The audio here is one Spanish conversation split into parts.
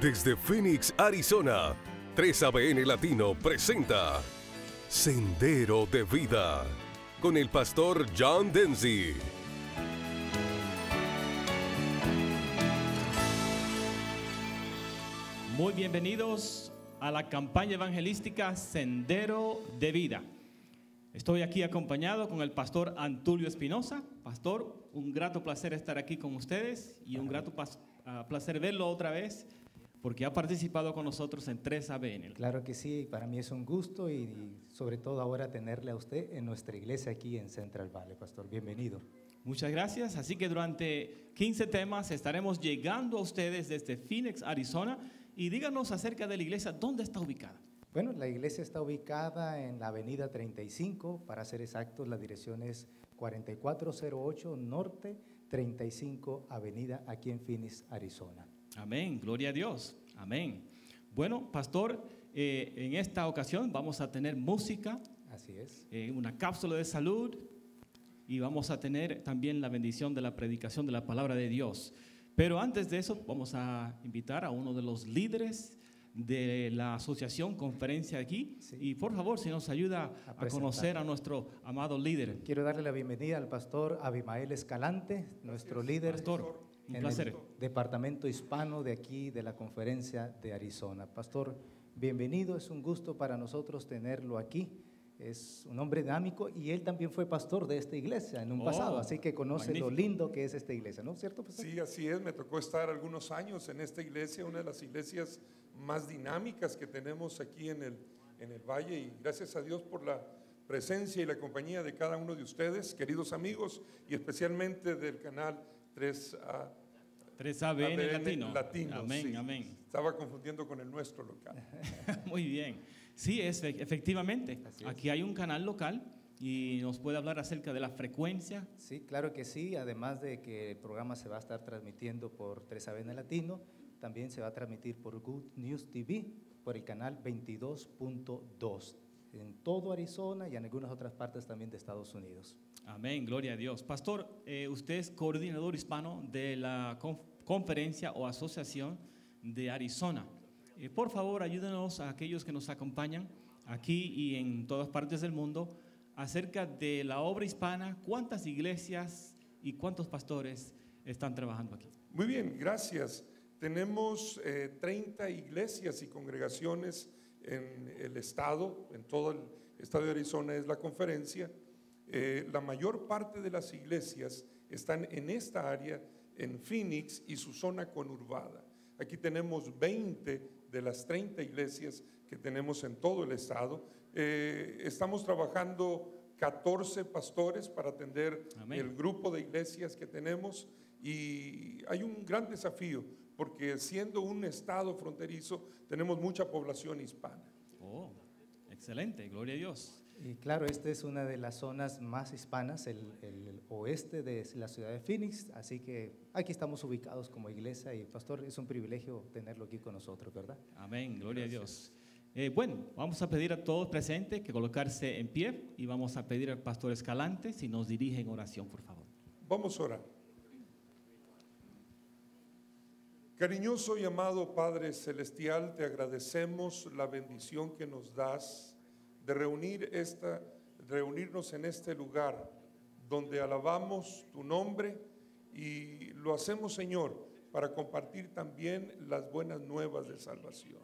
Desde Phoenix, Arizona, 3ABN Latino presenta Sendero de Vida con el pastor John Denzi. Muy bienvenidos a la campaña evangelística Sendero de Vida. Estoy aquí acompañado con el pastor Antulio Espinosa. Pastor, un grato placer estar aquí con ustedes y un grato ah, placer verlo otra vez porque ha participado con nosotros en tres abn Claro que sí, para mí es un gusto y, sobre todo ahora tenerle a usted en nuestra iglesia aquí en Central Valley, pastor. Bienvenido. Muchas gracias. Así que durante 15 temas estaremos llegando a ustedes desde Phoenix, Arizona. Y díganos acerca de la iglesia, ¿dónde está ubicada? Bueno, la iglesia está ubicada en la avenida 35, para ser exactos, la dirección es 4408 Norte 35 Avenida, aquí en Phoenix, Arizona. Amén, gloria a Dios. Amén. Bueno, pastor, eh, en esta ocasión vamos a tener música. Así es. Eh, una cápsula de salud y vamos a tener también la bendición de la predicación de la palabra de Dios. Pero antes de eso, vamos a invitar a uno de los líderes de la asociación conferencia aquí y por favor si nos ayuda a, conocer a nuestro amado líder. Quiero darle la bienvenida al pastor Abimael Escalante, nuestro líder pastor en el Departamento Hispano de aquí, de la Conferencia de Arizona. Pastor, bienvenido, es un gusto para nosotros tenerlo aquí. Es un hombre dinámico y él también fue pastor de esta iglesia en un oh, pasado, así que conoce lo lindo que es esta iglesia, ¿no es cierto, pastor? Sí, así es, me tocó estar algunos años en esta iglesia, una de las iglesias más dinámicas que tenemos aquí en el, en el valle y gracias a Dios por la presencia y la compañía de cada uno de ustedes, queridos amigos, y especialmente del canal 3A. 3 latino. Amén, amén. Estaba confundiendo con el nuestro local. Muy bien. Sí, es, efectivamente. Aquí hay un canal local y nos puede hablar acerca de la frecuencia. Sí, claro que sí. Además de que el programa se va a estar transmitiendo por 3ABN Latino, también se va a transmitir por Good News TV por el canal 22.2 en todo Arizona y en algunas otras partes también de Estados Unidos. Amén, gloria a Dios. Pastor, eh, usted es coordinador hispano de la conferencia o asociación de Arizona. Eh, por favor, ayúdenos a aquellos que nos acompañan aquí y en todas partes del mundo acerca de la obra hispana, cuántas iglesias y cuántos pastores están trabajando aquí. Muy bien, gracias. Tenemos 30 eh, iglesias y congregaciones en el estado, en todo el estado de Arizona es la conferencia. Eh, la mayor parte de las iglesias están en esta área, en Phoenix y su zona conurbada. Aquí tenemos 20 de las 30 iglesias que tenemos en todo el estado. Eh, estamos trabajando 14 pastores para atender el grupo de iglesias que tenemos y hay un gran desafío porque siendo un estado fronterizo tenemos mucha población hispana. Oh, excelente, gloria a Dios. Y claro, esta es una de las zonas más hispanas, el, oeste de la ciudad de Phoenix, así que aquí estamos ubicados como iglesia y pastor, es un privilegio tenerlo aquí con nosotros, ¿verdad? Amén, gloria a Dios. Eh, bueno, vamos a pedir a todos presentes que colocarse en pie y vamos a pedir al pastor Escalante si nos dirige en oración, por favor. Vamos a orar. Cariñoso y amado Padre Celestial, te agradecemos la bendición que nos das de reunir esta, reunirnos en este lugar donde alabamos tu nombre y lo hacemos, Señor, para compartir también las buenas nuevas de salvación.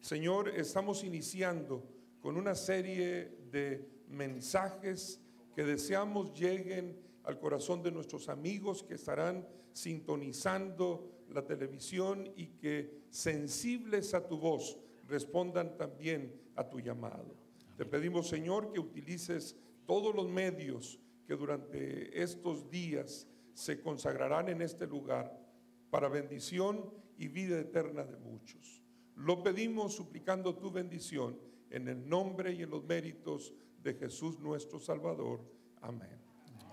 Señor, estamos iniciando con una serie de mensajes que deseamos lleguen al corazón de nuestros amigos que estarán sintonizando la televisión y que sensibles a tu voz respondan también a tu llamado. Te pedimos, Señor, que utilices todos los medios que durante estos días se consagrarán en este lugar para bendición y vida eterna de muchos. Lo pedimos suplicando tu bendición en el nombre y en los méritos de Jesús nuestro Salvador. Amén.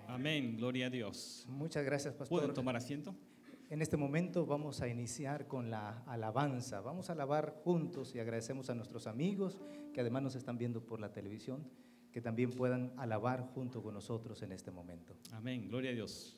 Amén, gloria a Dios. Muchas gracias, pastor. ¿Pueden tomar asiento? En este momento vamos a iniciar con la alabanza. Vamos a alabar juntos y agradecemos a nuestros amigos que además nos están viendo por la televisión, que también puedan alabar junto con nosotros en este momento. Amén, gloria a Dios.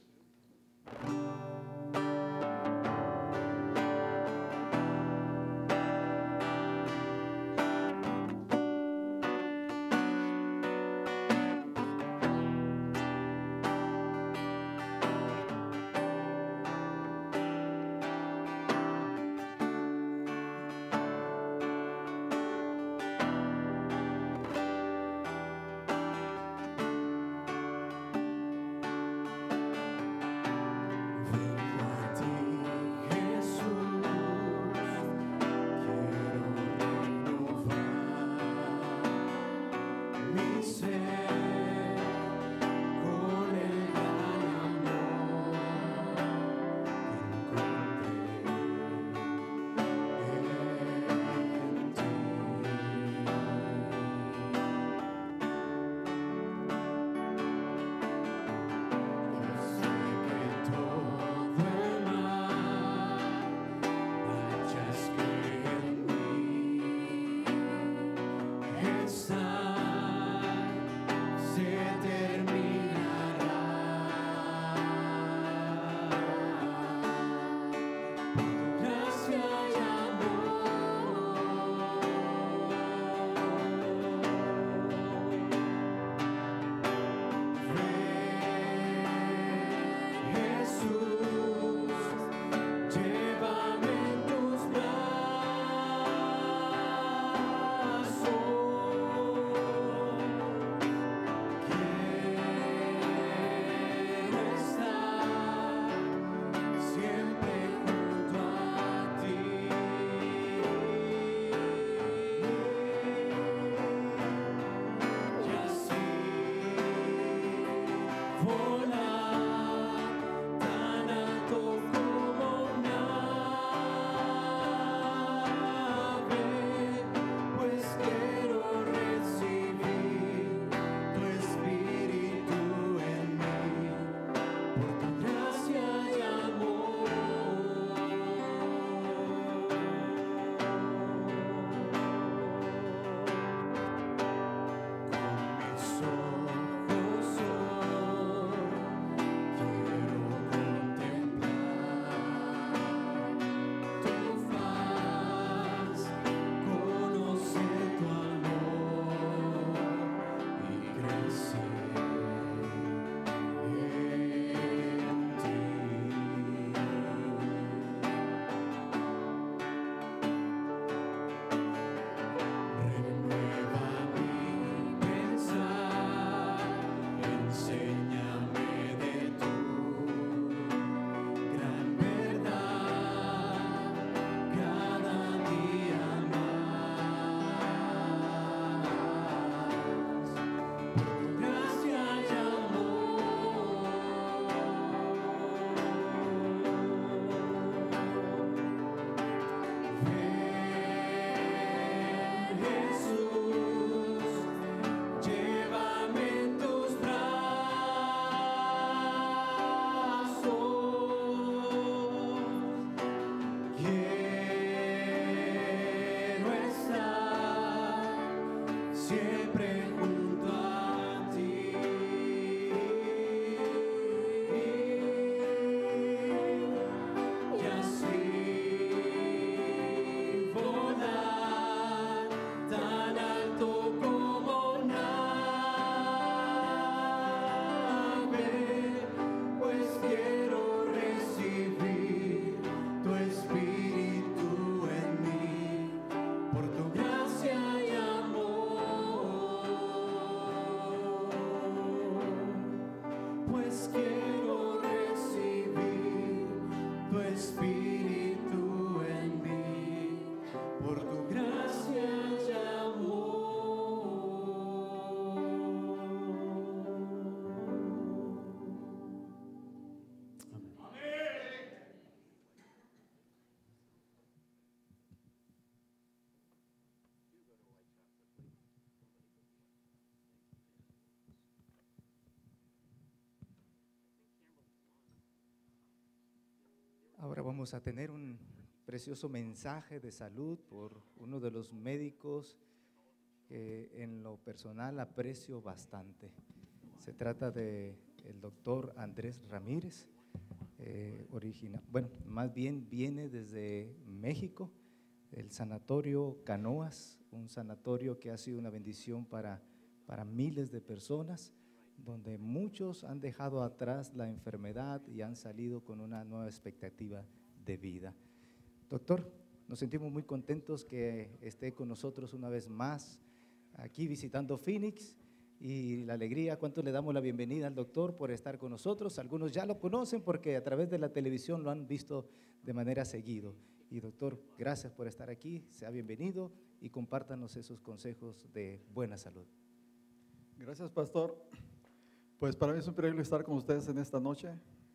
Ahora vamos a tener un precioso mensaje de salud por uno de los médicos que en lo personal aprecio bastante. Se trata de el doctor Andrés Ramírez, eh, original, bueno, más bien viene desde México, el sanatorio Canoas, un sanatorio que ha sido una bendición para miles de personas donde muchos han dejado atrás la enfermedad y han salido con una nueva expectativa de vida. Doctor, nos sentimos muy contentos que esté con nosotros una vez más aquí visitando Phoenix y la alegría, cuánto le damos la bienvenida al doctor por estar con nosotros. Algunos ya lo conocen porque a través de la televisión lo han visto de manera seguido. Y doctor, gracias por estar aquí, sea bienvenido y compártanos esos consejos de buena salud. Gracias, pastor. Pues para mí es un privilegio estar con ustedes en esta noche.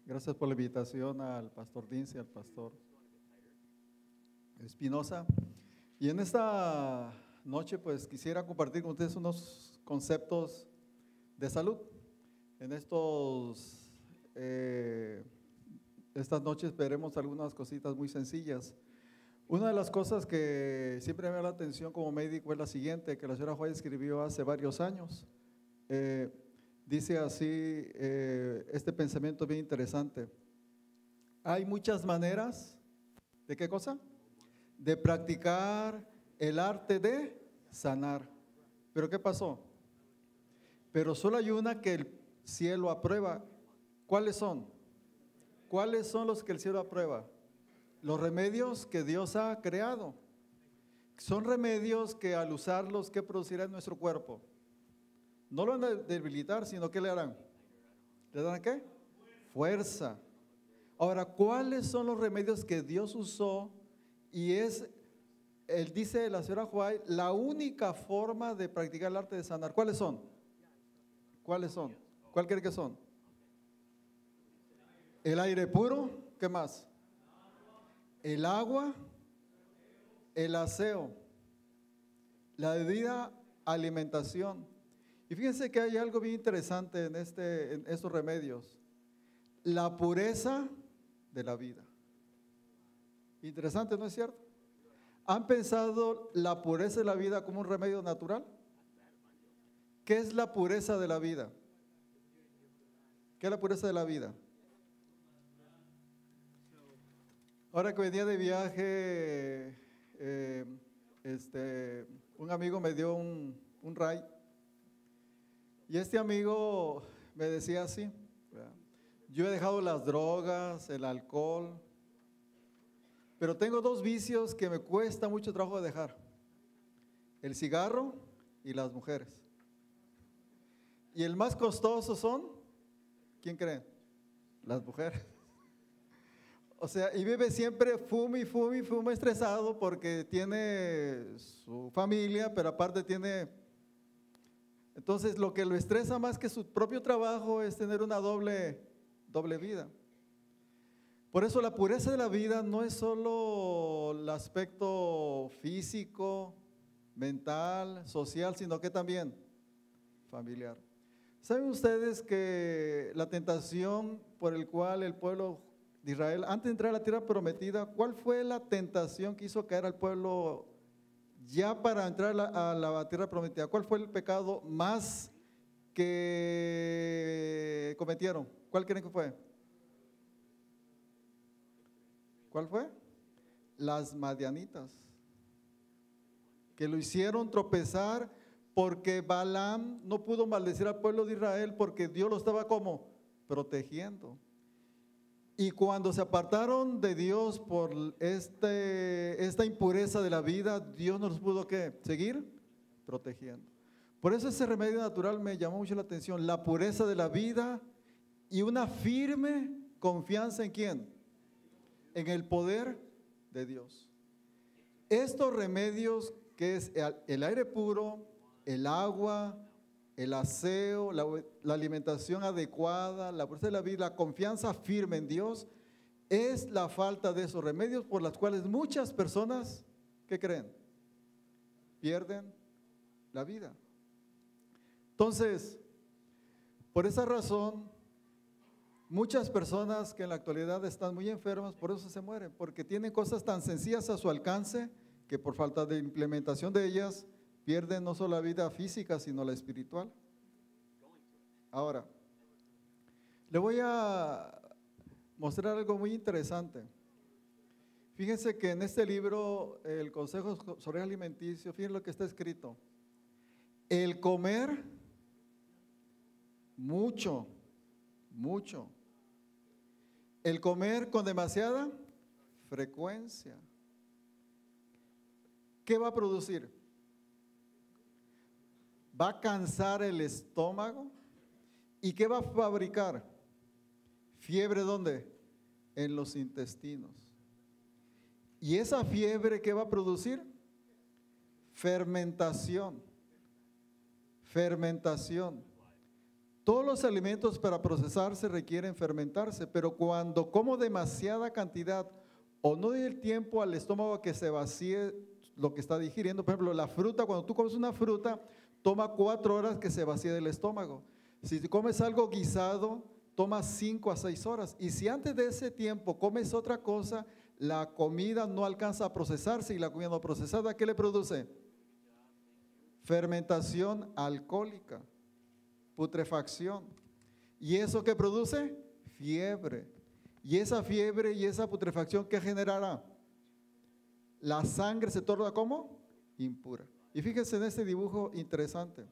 Gracias por la invitación al pastor y al pastor Espinosa. Y en esta noche, pues quisiera compartir con ustedes unos conceptos de salud. En estos, eh, estas noches veremos algunas cositas muy sencillas. Una de las cosas que siempre me da la atención como médico es la siguiente, que la señora Juárez escribió hace varios años. Eh, dice así eh, este pensamiento bien interesante. Hay muchas maneras, ¿de qué cosa? De practicar el arte de sanar. ¿Pero qué pasó? Pero solo hay una que el cielo aprueba. ¿Cuáles son? ¿Cuáles son los que el cielo aprueba? Los remedios que Dios ha creado. Son remedios que al usarlos, ¿qué producirá en nuestro cuerpo? No lo van a debilitar, sino que le harán. ¿Le darán qué? Fuerza. Ahora, ¿cuáles son los remedios que Dios usó? Y es, él dice la señora Juárez la única forma de practicar el arte de sanar. ¿Cuáles son? ¿Cuáles son? ¿Cuál cree que son? El aire puro, ¿qué más? El agua, el aseo, la debida alimentación y fíjense que hay algo bien interesante en, este, estos remedios. La pureza de la vida. Interesante, ¿no es cierto? ¿Han pensado la pureza de la vida como un remedio natural? ¿Qué es la pureza de la vida? ¿Qué es la pureza de la vida? Ahora que venía de viaje, eh, este, un amigo me dio un, un ray y este amigo me decía así, yo he dejado las drogas, el alcohol, pero tengo dos vicios que me cuesta mucho trabajo dejar, el cigarro y las mujeres. Y el más costoso son, ¿quién cree? Las mujeres. O sea, y vive siempre fumi, y fumo estresado porque tiene su familia, pero aparte tiene entonces, lo que lo estresa más que su propio trabajo es tener una doble, doble vida. Por eso la pureza de la vida no es solo el aspecto físico, mental, social, sino que también familiar. ¿Saben ustedes que la tentación por el cual el pueblo de Israel, antes de entrar a la tierra prometida, ¿cuál fue la tentación que hizo caer al pueblo ya para entrar a la, tierra prometida, ¿cuál fue el pecado más que cometieron? ¿Cuál creen que fue? ¿Cuál fue? Las madianitas, que lo hicieron tropezar porque Balaam no pudo maldecir al pueblo de Israel porque Dios lo estaba como protegiendo. Y cuando se apartaron de Dios por este, esta impureza de la vida, Dios nos pudo ¿qué? seguir protegiendo. Por eso ese remedio natural me llamó mucho la atención, la pureza de la vida y una firme confianza en quién? En el poder de Dios. Estos remedios que es el aire puro, el agua, el aseo, la, alimentación adecuada, la fuerza de la vida, la confianza firme en Dios, es la falta de esos remedios por las cuales muchas personas, ¿qué creen? Pierden la vida. Entonces, por esa razón, muchas personas que en la actualidad están muy enfermas, por eso se mueren, porque tienen cosas tan sencillas a su alcance que por falta de implementación de ellas, pierden no solo la vida física, sino la espiritual. Ahora, le voy a mostrar algo muy interesante. Fíjense que en este libro, el Consejo sobre Alimenticio, fíjense lo que está escrito. El comer mucho, mucho. El comer con demasiada frecuencia. ¿Qué va a producir? va a cansar el estómago. ¿Y qué va a fabricar? Fiebre dónde? En los intestinos. ¿Y esa fiebre qué va a producir? Fermentación. Fermentación. Todos los alimentos para procesarse requieren fermentarse, pero cuando como demasiada cantidad o no doy el tiempo al estómago que se vacíe lo que está digiriendo, por ejemplo, la fruta, cuando tú comes una fruta, toma cuatro horas que se vacíe el estómago. Si comes algo guisado, toma cinco a seis horas. Y si antes de ese tiempo comes otra cosa, la comida no alcanza a procesarse y la comida no procesada, ¿qué le produce? Fermentación alcohólica, putrefacción. ¿Y eso qué produce? Fiebre. Y esa fiebre y esa putrefacción, ¿qué generará? La sangre se torna como impura. Y fíjense en este dibujo interesante.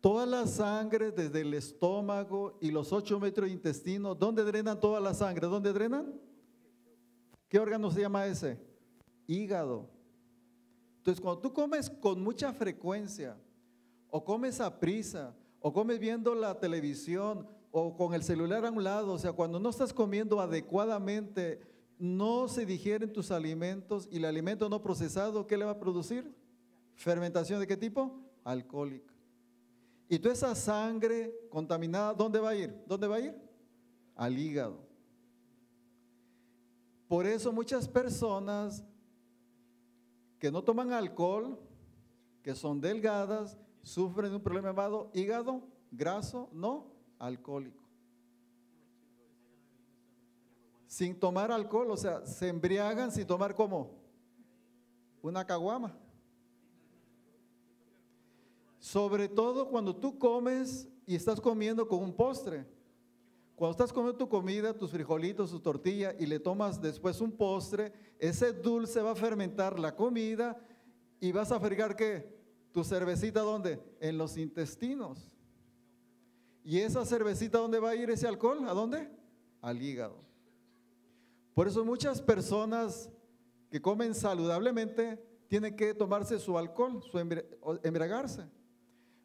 Toda la sangre desde el estómago y los 8 metros de intestino, ¿dónde drenan toda la sangre? ¿Dónde drenan? ¿Qué órgano se llama ese? Hígado. Entonces, cuando tú comes con mucha frecuencia, o comes a prisa, o comes viendo la televisión, o con el celular a un lado, o sea, cuando no estás comiendo adecuadamente, no se digieren tus alimentos y el alimento no procesado, ¿qué le va a producir? ¿Fermentación de qué tipo? Alcohólica. Y toda esa sangre contaminada, ¿dónde va a ir? ¿Dónde va a ir? Al hígado. Por eso muchas personas que no toman alcohol, que son delgadas, sufren un problema llamado hígado graso no alcohólico. Sin tomar alcohol, o sea, se embriagan sin tomar como una caguama. Sobre todo cuando tú comes y estás comiendo con un postre. Cuando estás comiendo tu comida, tus frijolitos, tu tortilla y le tomas después un postre, ese dulce va a fermentar la comida y vas a fregar qué? Tu cervecita dónde? En los intestinos. ¿Y esa cervecita dónde va a ir ese alcohol? ¿A dónde? Al hígado. Por eso muchas personas que comen saludablemente tienen que tomarse su alcohol, su embriagarse.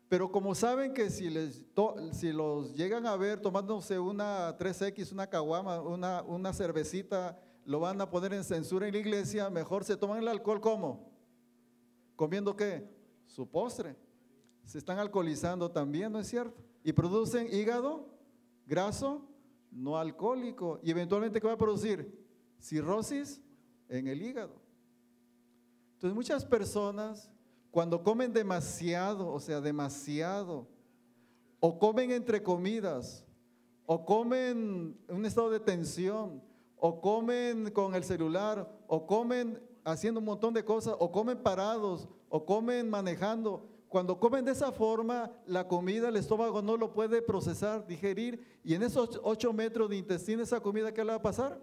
Pero como saben que si, les si los llegan a ver tomándose una 3X, una caguama, una, una cervecita, lo van a poner en censura en la iglesia, mejor se toman el alcohol como? ¿Comiendo qué? Su postre. Se están alcoholizando también, ¿no es cierto? Y producen hígado graso no alcohólico. Y eventualmente, ¿qué va a producir? Cirrosis en el hígado. Entonces, muchas personas cuando comen demasiado, o sea, demasiado, o comen entre comidas, o comen en un estado de tensión, o comen con el celular, o comen haciendo un montón de cosas, o comen parados, o comen manejando. Cuando comen de esa forma, la comida, el estómago no lo puede procesar, digerir, y en esos ocho metros de intestino, esa comida, ¿qué le va a pasar?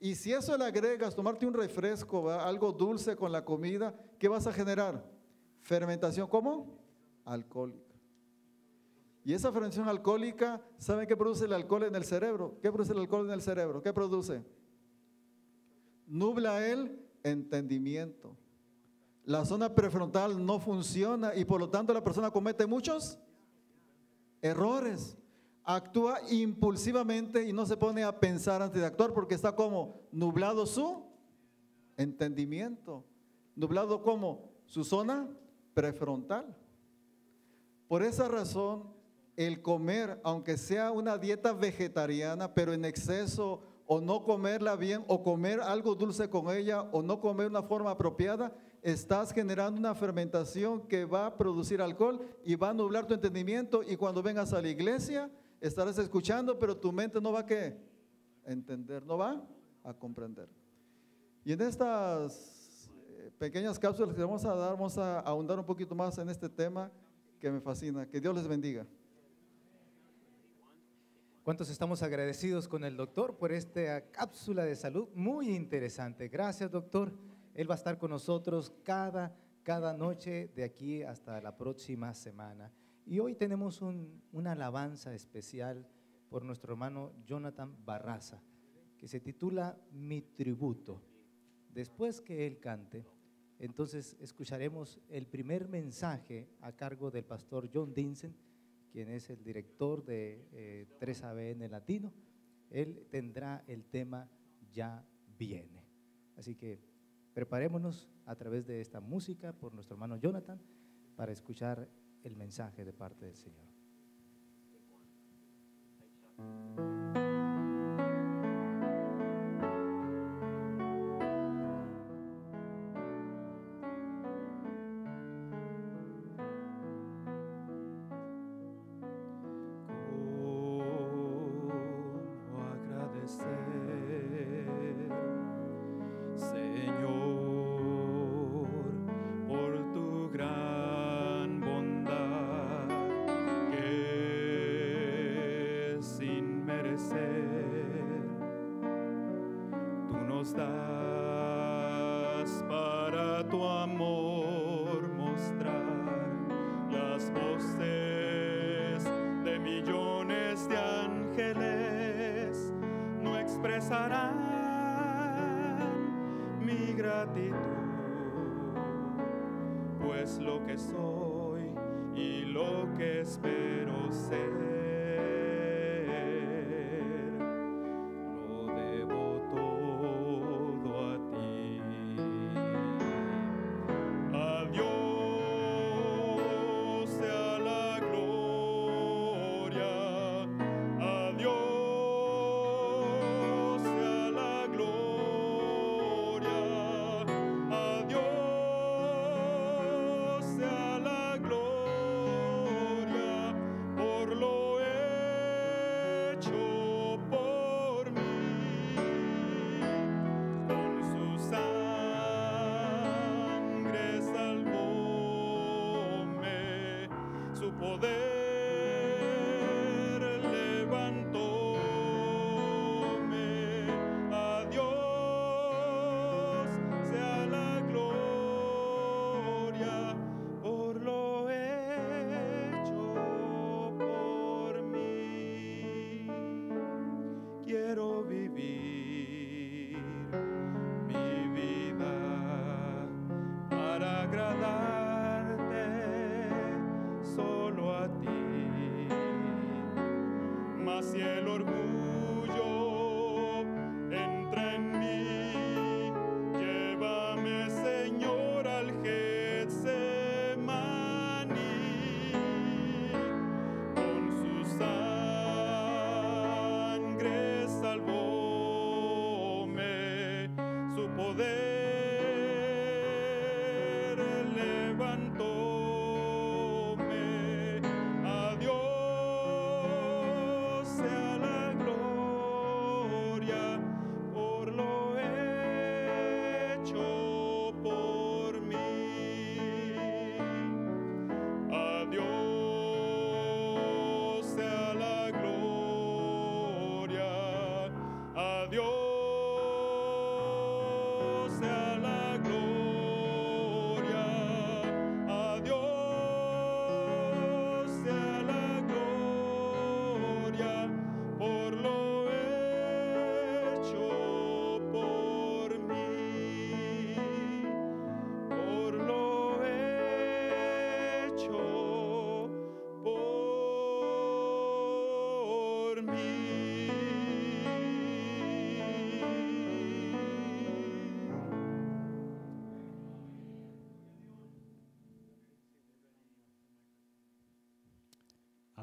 Y si eso le agregas, tomarte un refresco, algo dulce con la comida, ¿qué vas a generar? Fermentación, ¿cómo? Alcohólica. Y esa fermentación alcohólica, ¿saben qué produce el alcohol en el cerebro? ¿Qué produce el alcohol en el cerebro? ¿Qué produce? Nubla el entendimiento. La zona prefrontal no funciona y por lo tanto la persona comete muchos errores actúa impulsivamente y no se pone a pensar antes de actuar porque está como nublado su entendimiento, nublado como su zona prefrontal. Por esa razón, el comer, aunque sea una dieta vegetariana, pero en exceso, o no comerla bien, o comer algo dulce con ella, o no comer de una forma apropiada, estás generando una fermentación que va a producir alcohol y va a nublar tu entendimiento y cuando vengas a la iglesia, estarás escuchando, pero tu mente no va a qué? Entender, no va a comprender. Y en estas eh, pequeñas cápsulas que vamos a dar, vamos a ahondar un poquito más en este tema que me fascina. Que Dios les bendiga. ¿Cuántos estamos agradecidos con el doctor por esta cápsula de salud muy interesante? Gracias, doctor. Él va a estar con nosotros cada, cada noche de aquí hasta la próxima semana. Y hoy tenemos una alabanza especial por nuestro hermano Jonathan Barraza, que se titula Mi tributo. Después que él cante, entonces escucharemos el primer mensaje a cargo del pastor John Dinsen, quien es el director de 3ABN eh, Latino. Él tendrá el tema Ya viene. Así que preparémonos a través de esta música por nuestro hermano Jonathan para escuchar el mensaje de parte del Señor. espero ser.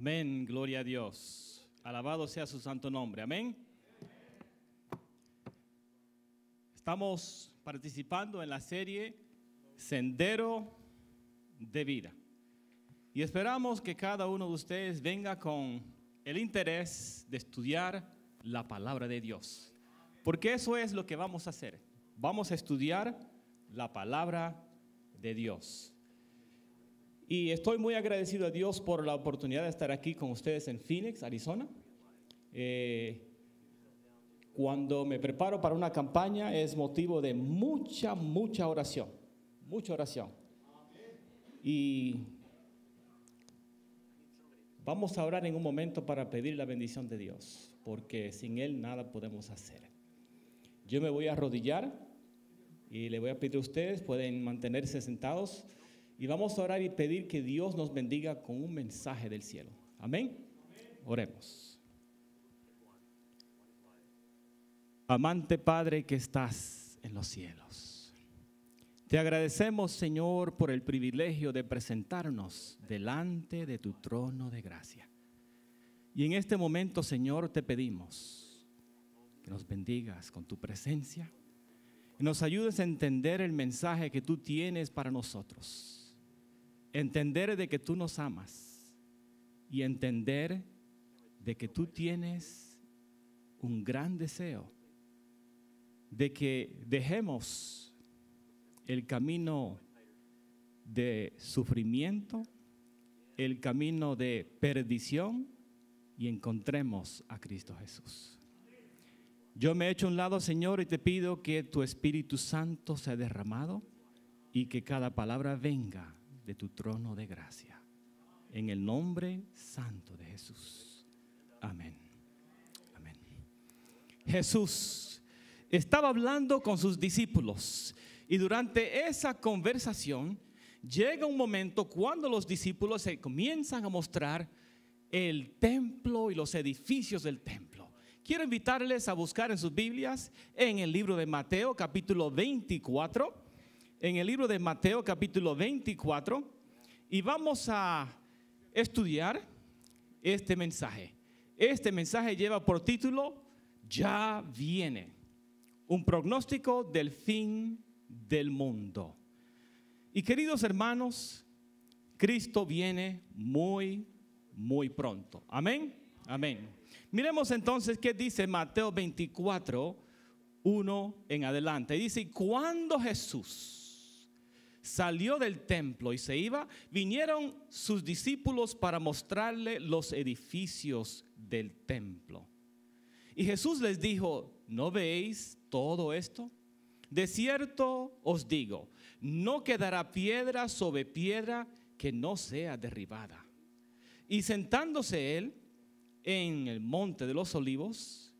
Amén, gloria a Dios. Alabado sea su santo nombre. Amén. Estamos participando en la serie Sendero de Vida. Y esperamos que cada uno de ustedes venga con el interés de estudiar la palabra de Dios. Porque eso es lo que vamos a hacer. Vamos a estudiar la palabra de Dios. Y estoy muy agradecido a Dios por la oportunidad de estar aquí con ustedes en Phoenix, Arizona. Eh, cuando me preparo para una campaña es motivo de mucha, mucha oración, mucha oración. Y vamos a orar en un momento para pedir la bendición de Dios, porque sin Él nada podemos hacer. Yo me voy a arrodillar y le voy a pedir a ustedes, pueden mantenerse sentados. Y vamos a orar y pedir que Dios nos bendiga con un mensaje del cielo. Amén. Oremos. Amante Padre que estás en los cielos. Te agradecemos, Señor, por el privilegio de presentarnos delante de tu trono de gracia. Y en este momento, Señor, te pedimos que nos bendigas con tu presencia y nos ayudes a entender el mensaje que tú tienes para nosotros. Entender de que tú nos amas y entender de que tú tienes un gran deseo de que dejemos el camino de sufrimiento, el camino de perdición y encontremos a Cristo Jesús. Yo me he hecho un lado, Señor, y te pido que tu Espíritu Santo sea derramado y que cada palabra venga de tu trono de gracia. En el nombre santo de Jesús. Amén. Jesús estaba hablando con sus discípulos y durante esa conversación llega un momento cuando los discípulos se comienzan a mostrar el templo y los edificios del templo. Quiero invitarles a buscar en sus Biblias en el libro de Mateo capítulo 24 en el libro de Mateo capítulo 24 y vamos a estudiar este mensaje. Este mensaje lleva por título Ya viene, un pronóstico del fin del mundo. Y queridos hermanos, Cristo viene muy, muy pronto. Amén, amén. Miremos entonces qué dice Mateo 24, 1 en adelante. Dice, cuando Jesús salió del templo y se iba, vinieron sus discípulos para mostrarle los edificios del templo. Y Jesús les dijo, ¿no veis todo esto? De cierto os digo, no quedará piedra sobre piedra que no sea derribada. Y sentándose él en el monte de los olivos,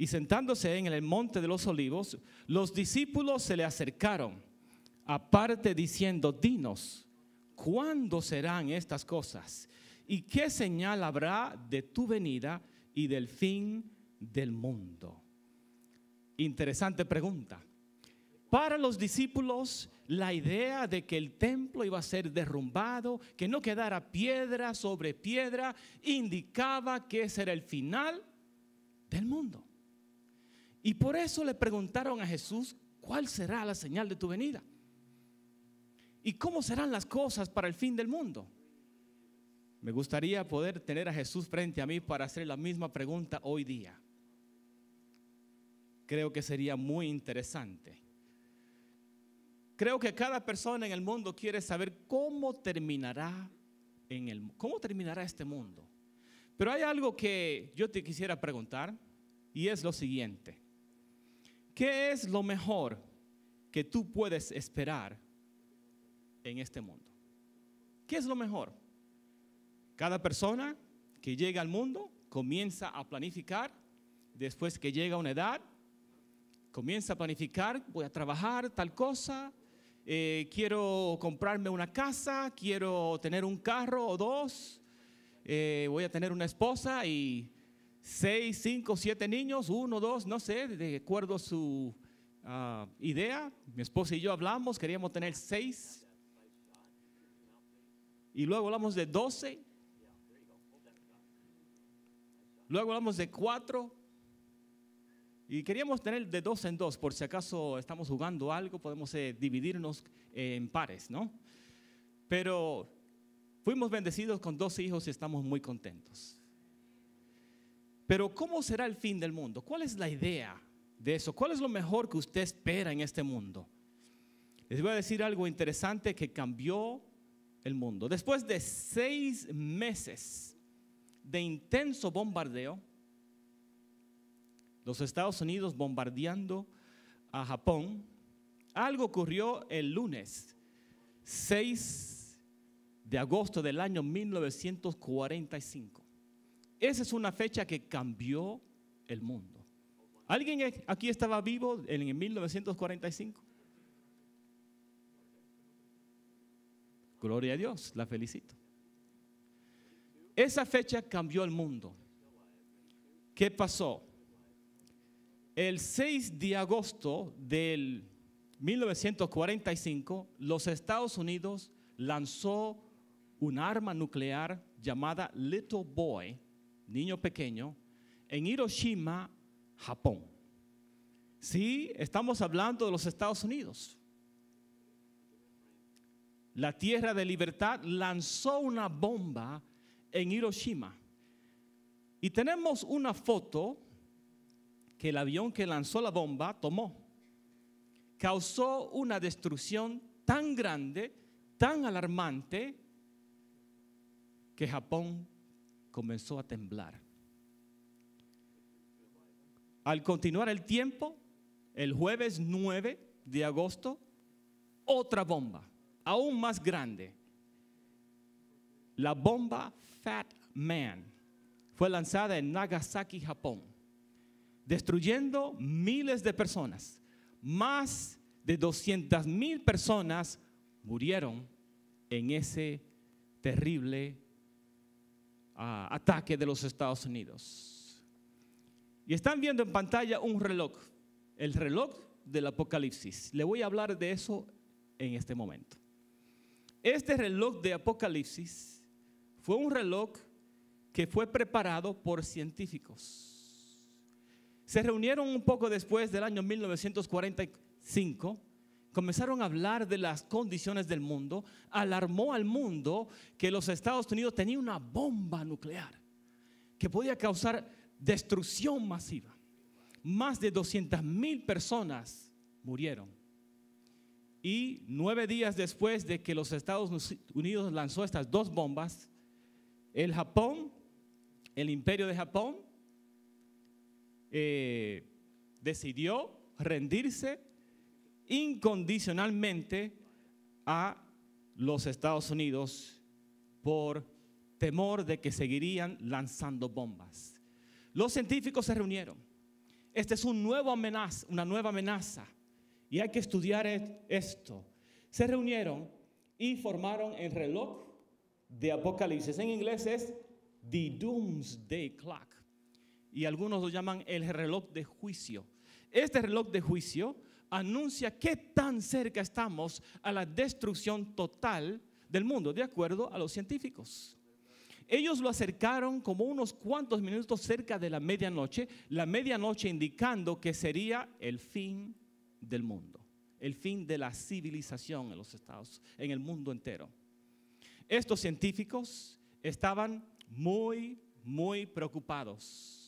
y sentándose en el monte de los olivos, los discípulos se le acercaron, aparte diciendo, dinos, ¿cuándo serán estas cosas? ¿Y qué señal habrá de tu venida y del fin del mundo? Interesante pregunta. Para los discípulos, la idea de que el templo iba a ser derrumbado, que no quedara piedra sobre piedra, indicaba que ese era el final del mundo. Y por eso le preguntaron a Jesús, ¿cuál será la señal de tu venida? ¿Y cómo serán las cosas para el fin del mundo? Me gustaría poder tener a Jesús frente a mí para hacer la misma pregunta hoy día. Creo que sería muy interesante. Creo que cada persona en el mundo quiere saber cómo terminará en el cómo terminará este mundo. Pero hay algo que yo te quisiera preguntar y es lo siguiente. ¿Qué es lo mejor que tú puedes esperar en este mundo? ¿Qué es lo mejor? Cada persona que llega al mundo comienza a planificar, después que llega a una edad, comienza a planificar, voy a trabajar tal cosa, eh, quiero comprarme una casa, quiero tener un carro o dos, eh, voy a tener una esposa y seis, cinco, siete niños, uno, dos, no sé, de acuerdo a su ah, idea. Mi esposa y yo hablamos, queríamos tener seis. Y luego hablamos de doce. Luego hablamos de cuatro. Y queríamos tener de dos en dos, por si acaso estamos jugando algo, podemos eh, dividirnos eh, en pares, ¿no? Pero fuimos bendecidos con dos hijos y estamos muy contentos. Pero ¿cómo será el fin del mundo? ¿Cuál es la idea de eso? ¿Cuál es lo mejor que usted espera en este mundo? Les voy a decir algo interesante que cambió el mundo. Después de seis meses de intenso bombardeo, los Estados Unidos bombardeando a Japón, algo ocurrió el lunes 6 de agosto del año 1945 esa es una fecha que cambió el mundo. ¿Alguien aquí estaba vivo en 1945? Gloria a Dios, la felicito. Esa fecha cambió el mundo. ¿Qué pasó? El 6 de agosto del 1945, los Estados Unidos lanzó un arma nuclear llamada Little Boy niño pequeño, en Hiroshima, Japón. Sí, estamos hablando de los Estados Unidos. La Tierra de Libertad lanzó una bomba en Hiroshima. Y tenemos una foto que el avión que lanzó la bomba tomó. Causó una destrucción tan grande, tan alarmante, que Japón comenzó a temblar. Al continuar el tiempo, el jueves 9 de agosto, otra bomba, aún más grande. La bomba Fat Man fue lanzada en Nagasaki, Japón, destruyendo miles de personas. Más de 200 mil personas murieron en ese terrible ataque de los Estados Unidos. Y están viendo en pantalla un reloj, el reloj del Apocalipsis. Le voy a hablar de eso en este momento. Este reloj de Apocalipsis fue un reloj que fue preparado por científicos. Se reunieron un poco después del año 1945 comenzaron a hablar de las condiciones del mundo, alarmó al mundo que los Estados Unidos tenían una bomba nuclear que podía causar destrucción masiva. Más de 200 mil personas murieron. Y nueve días después de que los Estados Unidos lanzó estas dos bombas, el Japón, el imperio de Japón, eh, decidió rendirse incondicionalmente a los Estados Unidos por temor de que seguirían lanzando bombas. Los científicos se reunieron. Esta es un nuevo amenaza, una nueva amenaza. Y hay que estudiar e-, esto. Se reunieron y formaron el reloj de Apocalipsis. En inglés es The Doomsday Clock. Y algunos lo llaman el reloj de juicio. Este reloj de juicio anuncia qué tan cerca estamos a la destrucción total del mundo, de acuerdo a los científicos. Ellos lo acercaron como unos cuantos minutos cerca de la medianoche, la medianoche indicando que sería el fin del mundo, el fin de la civilización en los Estados, en el mundo entero. Estos científicos estaban muy, muy preocupados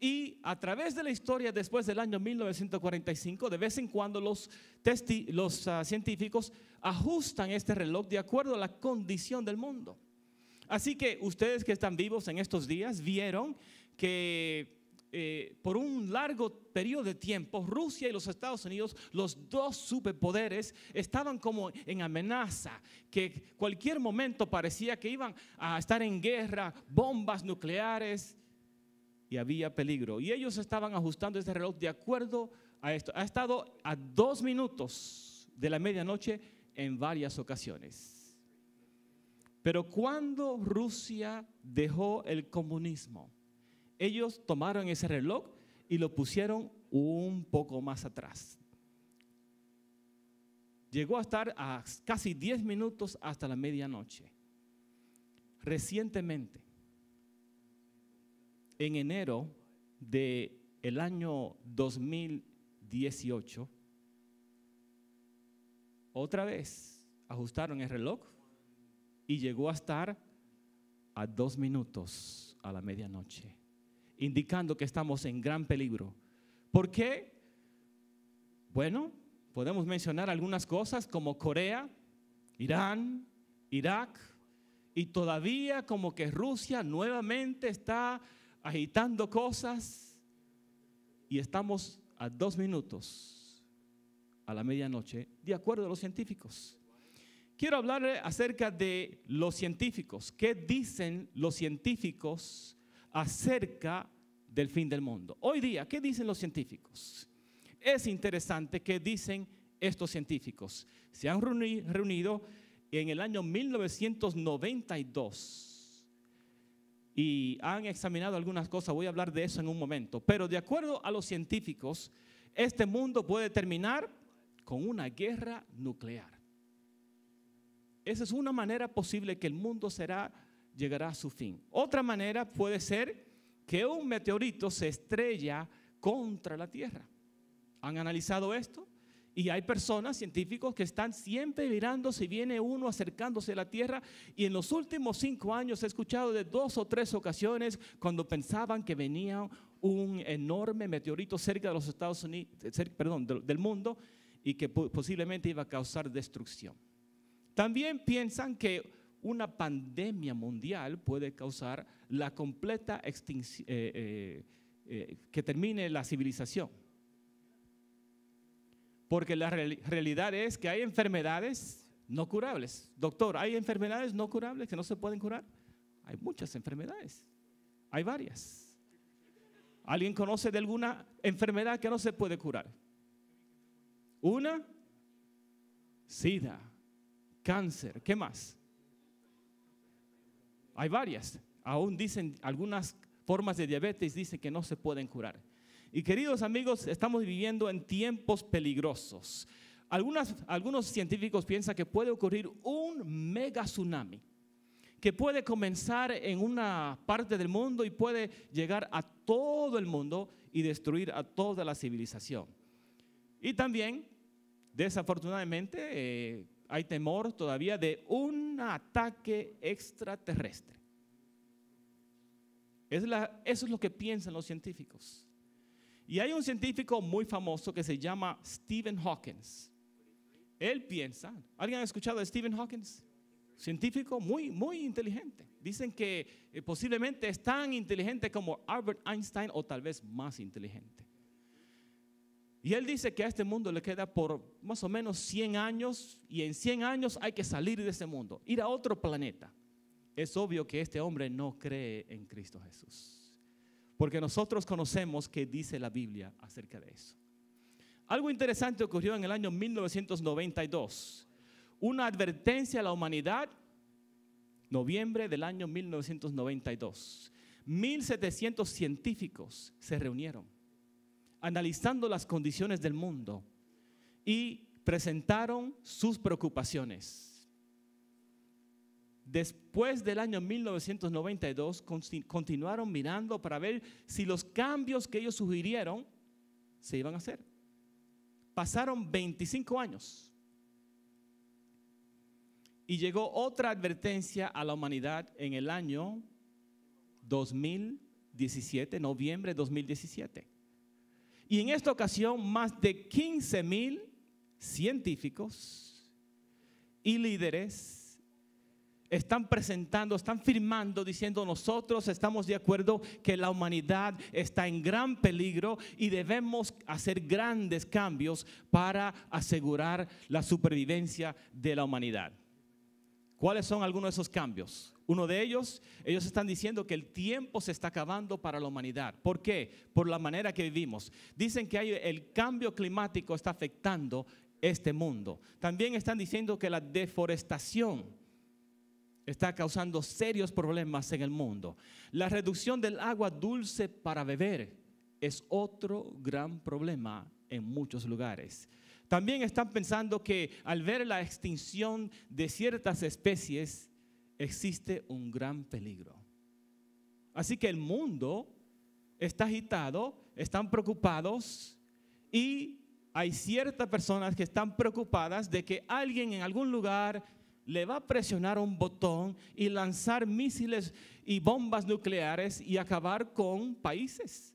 y a través de la historia, después del año 1945, de vez en cuando los, los ah, científicos ajustan este reloj de acuerdo a la condición del mundo. Así que ustedes que están vivos en estos días vieron que eh, por un largo periodo de tiempo Rusia y los Estados Unidos, los dos superpoderes, estaban como en amenaza, que cualquier momento parecía que iban a estar en guerra, bombas nucleares y había peligro. Y ellos estaban ajustando ese reloj de acuerdo a esto. Ha estado a dos minutos de la medianoche en varias ocasiones. Pero cuando Rusia dejó el comunismo, ellos tomaron ese reloj y lo pusieron un poco más atrás. Llegó a estar a casi diez minutos hasta la medianoche. Recientemente, en enero del el año 2018, otra vez ajustaron el reloj y llegó a estar a dos minutos a la medianoche, indicando que estamos en gran peligro. ¿Por qué? Bueno, podemos mencionar algunas cosas como Corea, Irán, Irak, y todavía como que Rusia nuevamente está agitando cosas y estamos a dos minutos a la medianoche, de acuerdo a los científicos. Quiero hablar acerca de los científicos. ¿Qué dicen los científicos acerca del fin del mundo? Hoy día, ¿qué dicen los científicos? Es interesante qué dicen estos científicos. Se han reunido en el año 1992 y han examinado algunas cosas, voy a hablar de eso en un momento, pero de acuerdo a los científicos, este mundo puede terminar con una guerra nuclear. Esa es una manera posible que el mundo será, llegará a su fin. Otra manera puede ser que un meteorito se estrella contra la Tierra. ¿Han analizado esto? Y hay personas, científicos, que están siempre mirando si viene uno acercándose a la Tierra. Y en los últimos cinco años he escuchado de dos o tres ocasiones cuando pensaban que venía un enorme meteorito cerca de los Estados Unidos, del mundo y que posiblemente iba a causar destrucción. También piensan que una pandemia mundial puede causar la completa extinción, eh, eh, eh, que termine la civilización. Porque la realidad es que hay enfermedades no curables. Doctor, ¿hay enfermedades no curables que no se pueden curar? Hay muchas enfermedades. Hay varias. ¿Alguien conoce de alguna enfermedad que no se puede curar? Una, sida, cáncer, ¿qué más? Hay varias. Aún dicen algunas formas de diabetes, dicen que no se pueden curar. Y queridos amigos, estamos viviendo en tiempos peligrosos. Algunas, algunos científicos piensan que puede ocurrir un mega tsunami que puede comenzar en una parte del mundo y puede llegar a todo el mundo y destruir a toda la civilización. Y también, desafortunadamente, eh, hay temor todavía de un ataque extraterrestre. eso es lo que piensan los científicos. Y hay un científico muy famoso que se llama Stephen Hawkins Él piensa, ¿alguien ha escuchado de Stephen Hawkins? Científico muy, muy inteligente. Dicen que eh, posiblemente es tan inteligente como Albert Einstein o tal vez más inteligente. Y él dice que a este mundo le queda por más o menos 100 años y en 100 años hay que salir de ese mundo, ir a otro planeta. Es obvio que este hombre no cree en Cristo Jesús porque nosotros conocemos que dice la Biblia acerca de eso. Algo interesante ocurrió en el año 1992, una advertencia a la humanidad, noviembre del año 1992. 1.700 científicos se reunieron analizando las condiciones del mundo y presentaron sus preocupaciones después del año 1992 continuaron mirando para ver si los cambios que ellos sugirieron se iban a hacer. Pasaron 25 años. Y llegó otra advertencia a la humanidad en el año 2017, noviembre de 2017. Y en esta ocasión, más de 15 mil científicos y líderes están presentando, están firmando diciendo nosotros estamos de acuerdo que la humanidad está en gran peligro y debemos hacer grandes cambios para asegurar la supervivencia de la humanidad. ¿Cuáles son algunos de esos cambios? Uno de ellos, ellos están diciendo que el tiempo se está acabando para la humanidad. ¿Por qué? Por la manera que vivimos. Dicen que el cambio climático está afectando este mundo. También están diciendo que la deforestación está causando serios problemas en el mundo. La reducción del agua dulce para beber es otro gran problema en muchos lugares. También están pensando que al ver la extinción de ciertas especies existe un gran peligro. Así que el mundo está agitado, están preocupados y hay ciertas personas que están preocupadas de que alguien en algún lugar le va a presionar un botón y lanzar misiles y bombas nucleares y acabar con países.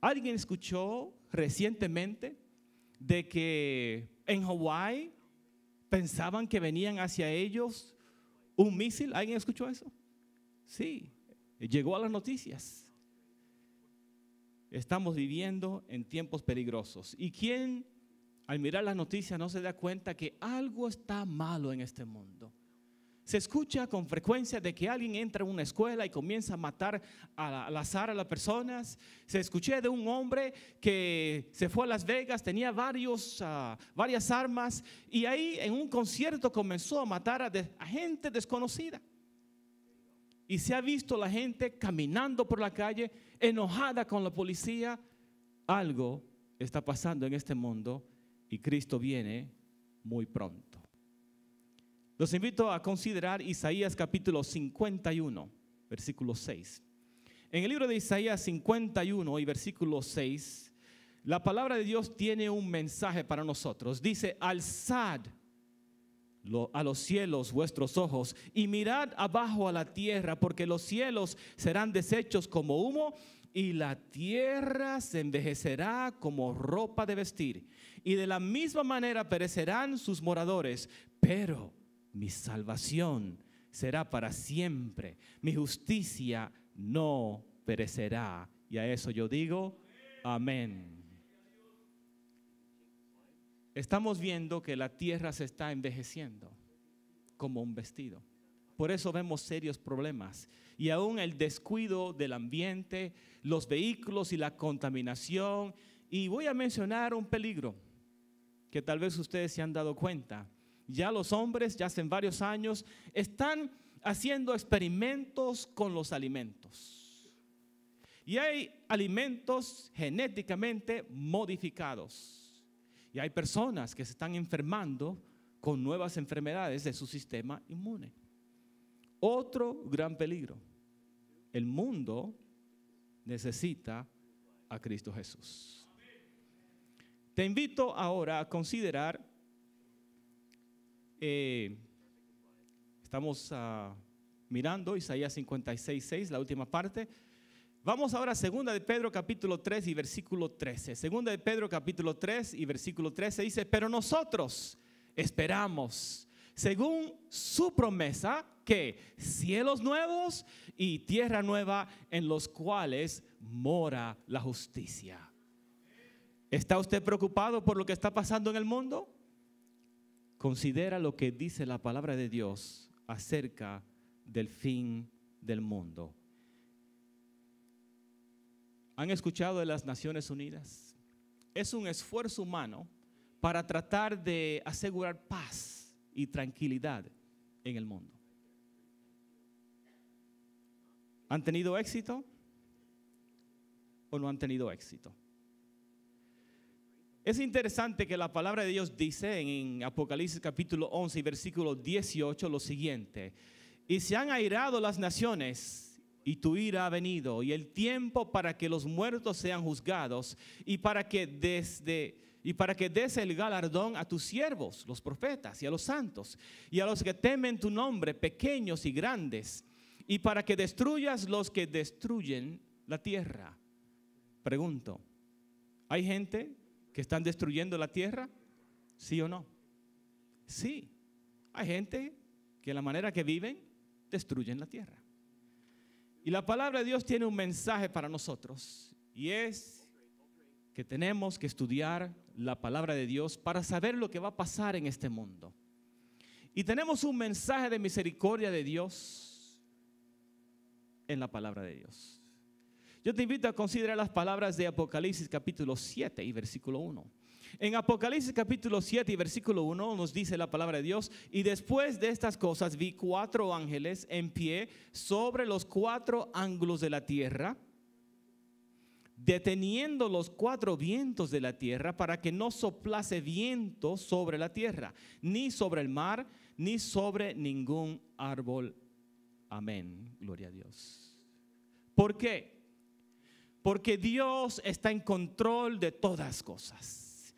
¿Alguien escuchó recientemente de que en Hawái pensaban que venían hacia ellos un misil? ¿Alguien escuchó eso? Sí, llegó a las noticias. Estamos viviendo en tiempos peligrosos. ¿Y quién al mirar las noticias no se da cuenta que algo está malo en este mundo. Se escucha con frecuencia de que alguien entra a una escuela y comienza a matar al azar a las personas. Se escuché de un hombre que se fue a Las Vegas, tenía varios, ah, varias armas y ahí en un concierto comenzó a matar a, a gente desconocida. Y se ha visto la gente caminando por la calle enojada con la policía. Algo está pasando en este mundo y Cristo viene muy pronto. Los invito a considerar Isaías capítulo 51, versículo 6. En el libro de Isaías 51 y versículo 6, la palabra de Dios tiene un mensaje para nosotros. Dice, alzad a los cielos vuestros ojos y mirad abajo a la tierra, porque los cielos serán deshechos como humo y la tierra se envejecerá como ropa de vestir, y de la misma manera perecerán sus moradores, pero mi salvación será para siempre, mi justicia no perecerá. Y a eso yo digo, amén. Estamos viendo que la tierra se está envejeciendo como un vestido. Por eso vemos serios problemas. Y aún el descuido del ambiente, los vehículos y la contaminación. Y voy a mencionar un peligro que tal vez ustedes se han dado cuenta. Ya los hombres, ya hace varios años, están haciendo experimentos con los alimentos. Y hay alimentos genéticamente modificados. Y hay personas que se están enfermando con nuevas enfermedades de su sistema inmune. Otro gran peligro. El mundo necesita a Cristo Jesús. Te invito ahora a considerar, eh, estamos ah, mirando Isaías 56, 6, la última parte. Vamos ahora a 2 de Pedro capítulo 3 y versículo 13. 2 de Pedro capítulo 3 y versículo 13 dice, pero nosotros esperamos según su promesa, que cielos nuevos y tierra nueva en los cuales mora la justicia. ¿Está usted preocupado por lo que está pasando en el mundo? Considera lo que dice la palabra de Dios acerca del fin del mundo. ¿Han escuchado de las Naciones Unidas? Es un esfuerzo humano para tratar de asegurar paz y tranquilidad en el mundo. ¿Han tenido éxito o no han tenido éxito? Es interesante que la palabra de Dios dice en Apocalipsis capítulo 11 y versículo 18 lo siguiente. Y se han airado las naciones y tu ira ha venido y el tiempo para que los muertos sean juzgados y para que desde y para que des el galardón a tus siervos, los profetas y a los santos, y a los que temen tu nombre, pequeños y grandes, y para que destruyas los que destruyen la tierra. Pregunto, ¿hay gente que están destruyendo la tierra? ¿Sí o no? Sí, hay gente que la manera que viven destruyen la tierra. Y la palabra de Dios tiene un mensaje para nosotros y es que tenemos que estudiar la palabra de Dios para saber lo que va a pasar en este mundo. Y tenemos un mensaje de misericordia de Dios en la palabra de Dios. Yo te invito a considerar las palabras de Apocalipsis capítulo 7 y versículo 1. En Apocalipsis capítulo 7 y versículo 1 nos dice la palabra de Dios, y después de estas cosas vi cuatro ángeles en pie sobre los cuatro ángulos de la tierra deteniendo los cuatro vientos de la tierra para que no soplase viento sobre la tierra, ni sobre el mar, ni sobre ningún árbol. Amén, gloria a Dios. ¿Por qué? Porque Dios está en control de todas cosas.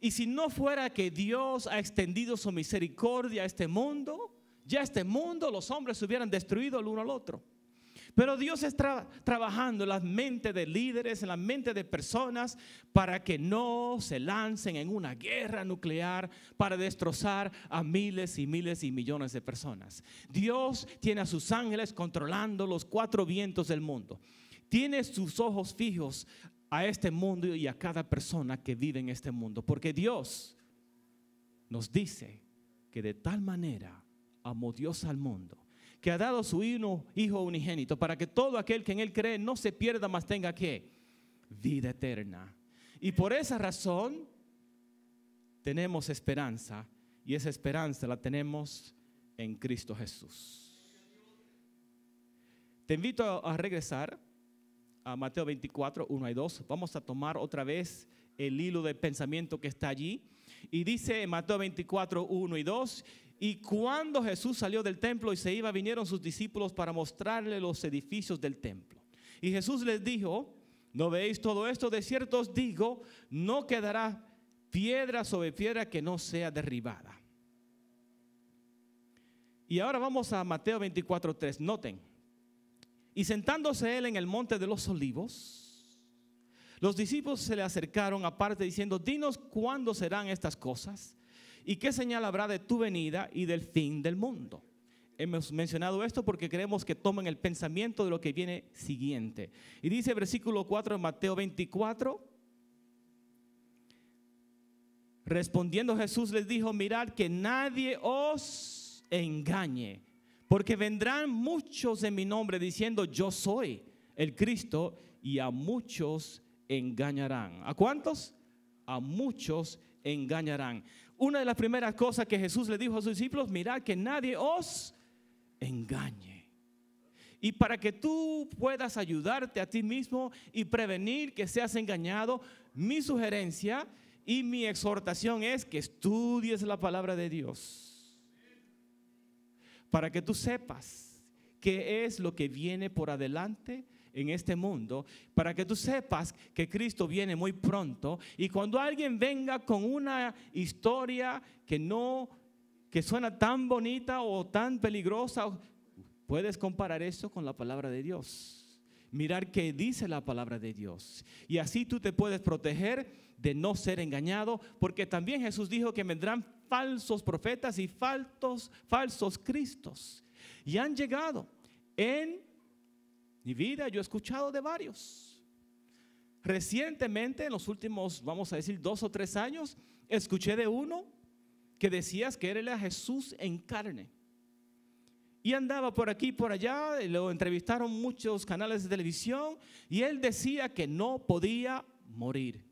Y si no fuera que Dios ha extendido su misericordia a este mundo, ya este mundo los hombres se hubieran destruido el uno al otro. Pero Dios está trabajando en la mente de líderes, en la mente de personas, para que no se lancen en una guerra nuclear para destrozar a miles y miles y millones de personas. Dios tiene a sus ángeles controlando los cuatro vientos del mundo. Tiene sus ojos fijos a este mundo y a cada persona que vive en este mundo. Porque Dios nos dice que de tal manera amó Dios al mundo que ha dado su hijo unigénito, para que todo aquel que en él cree no se pierda, más tenga que vida eterna. Y por esa razón tenemos esperanza y esa esperanza la tenemos en Cristo Jesús. Te invito a regresar a Mateo 24, 1 y 2. Vamos a tomar otra vez el hilo de pensamiento que está allí. Y dice Mateo 24, 1 y 2, y cuando Jesús salió del templo y se iba, vinieron sus discípulos para mostrarle los edificios del templo. Y Jesús les dijo, ¿no veis todo esto? De cierto os digo, no quedará piedra sobre piedra que no sea derribada. Y ahora vamos a Mateo 24:3. Noten. Y sentándose él en el monte de los olivos, los discípulos se le acercaron aparte diciendo, dinos cuándo serán estas cosas ¿Y qué señal habrá de tu venida y del fin del mundo? Hemos mencionado esto porque creemos que tomen el pensamiento de lo que viene siguiente. Y dice versículo 4 de Mateo 24. Respondiendo Jesús les dijo, mirad que nadie os engañe, porque vendrán muchos en mi nombre diciendo, yo soy el Cristo, y a muchos engañarán. ¿A cuántos? A muchos engañarán una de las primeras cosas que Jesús le dijo a sus discípulos, mirad que nadie os engañe. Y para que tú puedas ayudarte a ti mismo y prevenir que seas engañado, mi sugerencia y mi exhortación es que estudies la palabra de Dios. Para que tú sepas qué es lo que viene por adelante en este mundo, para que tú sepas que Cristo viene muy pronto y cuando alguien venga con una historia que no, que suena tan bonita o tan peligrosa, puedes comparar eso con la palabra de Dios mirar qué dice la palabra de Dios. Y así tú te puedes proteger de no ser engañado, porque también Jesús dijo que vendrán falsos profetas y falsos, falsos cristos. Y han llegado en mi vida, yo he escuchado de varios. Recientemente, en los últimos, vamos a decir, dos o tres años, escuché de uno que decías que era Jesús en carne. Y andaba por aquí y por allá, lo entrevistaron muchos canales de televisión y él decía que no podía morir.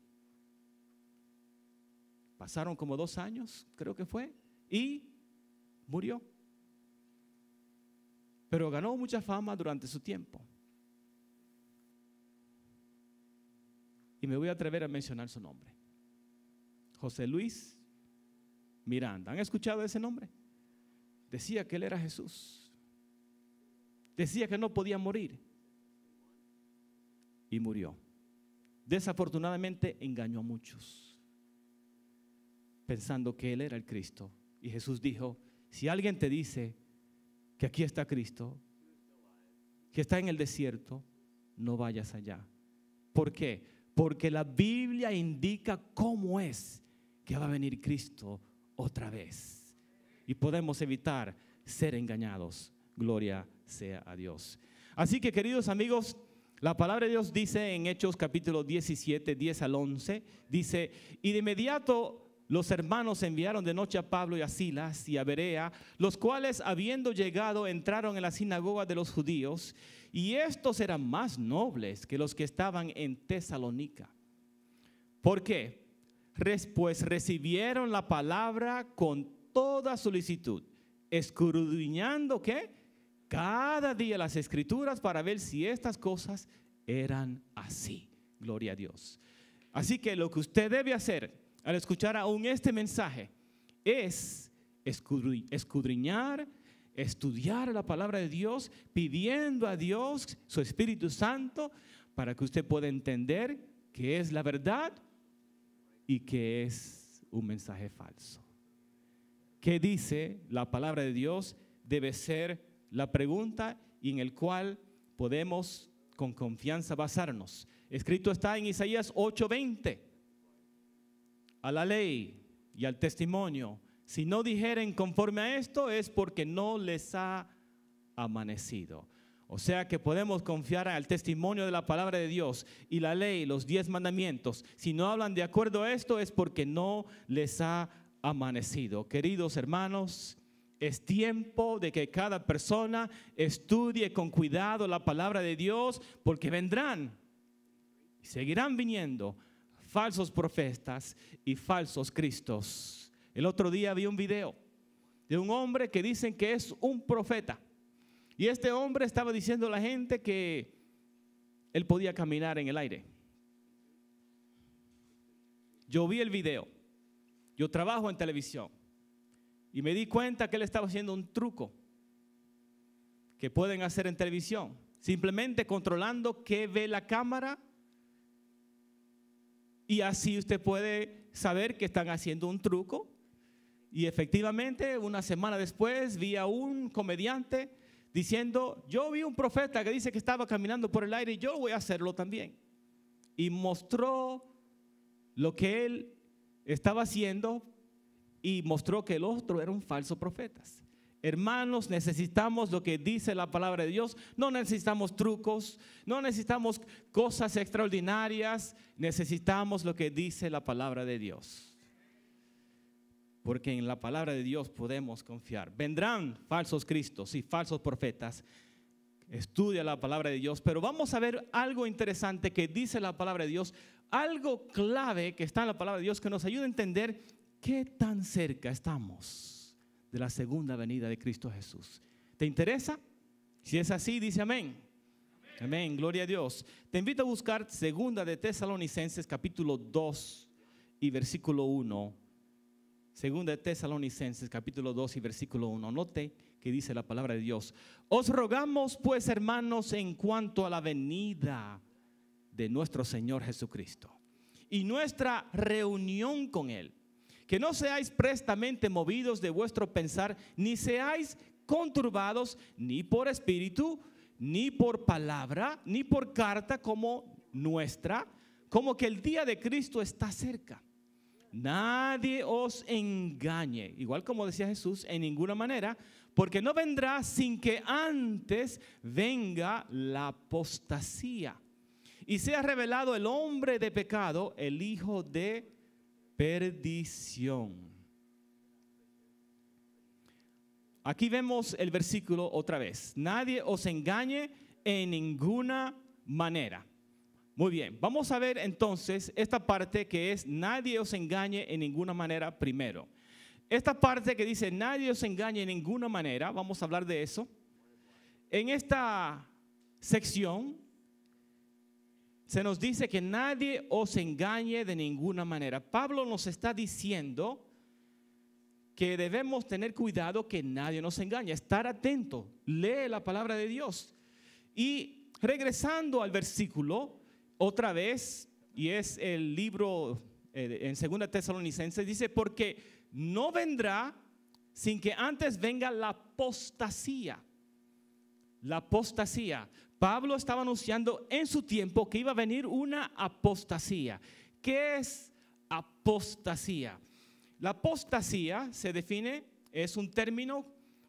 Pasaron como dos años, creo que fue, y murió. Pero ganó mucha fama durante su tiempo. y me voy a atrever a mencionar su nombre. José Luis Miranda. ¿Han escuchado ese nombre? Decía que él era Jesús. Decía que no podía morir. Y murió. Desafortunadamente engañó a muchos, pensando que él era el Cristo. Y Jesús dijo, si alguien te dice que aquí está Cristo, que está en el desierto, no vayas allá. ¿Por qué? porque la Biblia indica cómo es que va a venir Cristo otra vez. Y podemos evitar ser engañados. Gloria sea a Dios. Así que queridos amigos, la palabra de Dios dice en Hechos capítulo 17, 10 al 11, dice, y de inmediato los hermanos enviaron de noche a Pablo y a Silas y a Berea, los cuales habiendo llegado entraron en la sinagoga de los judíos y estos eran más nobles que los que estaban en Tesalónica. ¿Por qué? Pues recibieron la palabra con toda solicitud, escudriñando que cada día las escrituras para ver si estas cosas eran así. Gloria a Dios. Así que lo que usted debe hacer al escuchar aún este mensaje es escudriñar estudiar la palabra de Dios, pidiendo a Dios su Espíritu Santo para que usted pueda entender que es la verdad y que es un mensaje falso. ¿Qué dice la palabra de Dios? Debe ser la pregunta en el cual podemos con confianza basarnos. Escrito está en Isaías 8:20. A la ley y al testimonio si no dijeren conforme a esto es porque no les ha amanecido. O sea que podemos confiar al testimonio de la palabra de Dios y la ley, los diez mandamientos. Si no hablan de acuerdo a esto es porque no les ha amanecido. Queridos hermanos, es tiempo de que cada persona estudie con cuidado la palabra de Dios porque vendrán y seguirán viniendo falsos profetas y falsos cristos el otro día vi un video de un hombre que dicen que es un profeta. Y este hombre estaba diciendo a la gente que él podía caminar en el aire. Yo vi el video. Yo trabajo en televisión. Y me di cuenta que él estaba haciendo un truco que pueden hacer en televisión. Simplemente controlando qué ve la cámara. Y así usted puede saber que están haciendo un truco y efectivamente, una semana después vi a un comediante diciendo, yo vi un profeta que dice que estaba caminando por el aire y yo voy a hacerlo también. Y mostró lo que él estaba haciendo y mostró que el otro era un falso profeta Hermanos, necesitamos lo que dice la palabra de Dios. No necesitamos trucos, no necesitamos cosas extraordinarias, necesitamos lo que dice la palabra de Dios porque en la palabra de Dios podemos confiar. Vendrán falsos cristos y falsos profetas. Estudia la palabra de Dios, pero vamos a ver algo interesante que dice la palabra de Dios, algo clave que está en la palabra de Dios que nos ayuda a entender qué tan cerca estamos de la segunda venida de Cristo Jesús. ¿Te interesa? Si es así, dice amén. Amén, gloria a Dios. Te invito a buscar segunda de Tesalonicenses capítulo 2 y versículo 1 Segunda de Tesalonicenses, capítulo 2 y versículo 1. Note que dice la palabra de Dios. Os rogamos pues, hermanos, en cuanto a la venida de nuestro Señor Jesucristo y nuestra reunión con Él, que no seáis prestamente movidos de vuestro pensar, ni seáis conturbados ni por espíritu, ni por palabra, ni por carta como nuestra, como que el día de Cristo está cerca. Nadie os engañe, igual como decía Jesús, en ninguna manera, porque no vendrá sin que antes venga la apostasía y sea revelado el hombre de pecado, el hijo de perdición. Aquí vemos el versículo otra vez. Nadie os engañe en ninguna manera. Muy bien, vamos a ver entonces esta parte que es nadie os engañe en ninguna manera primero. Esta parte que dice nadie os engañe en ninguna manera, vamos a hablar de eso. En esta sección se nos dice que nadie os engañe de ninguna manera. Pablo nos está diciendo que debemos tener cuidado que nadie nos engañe, estar atento, lee la palabra de Dios. Y regresando al versículo, otra vez, y es el libro eh, en Segunda Tesalonicenses, dice, porque no vendrá sin que antes venga la apostasía. La apostasía. Pablo estaba anunciando en su tiempo que iba a venir una apostasía. ¿Qué es apostasía? La apostasía se define, es un término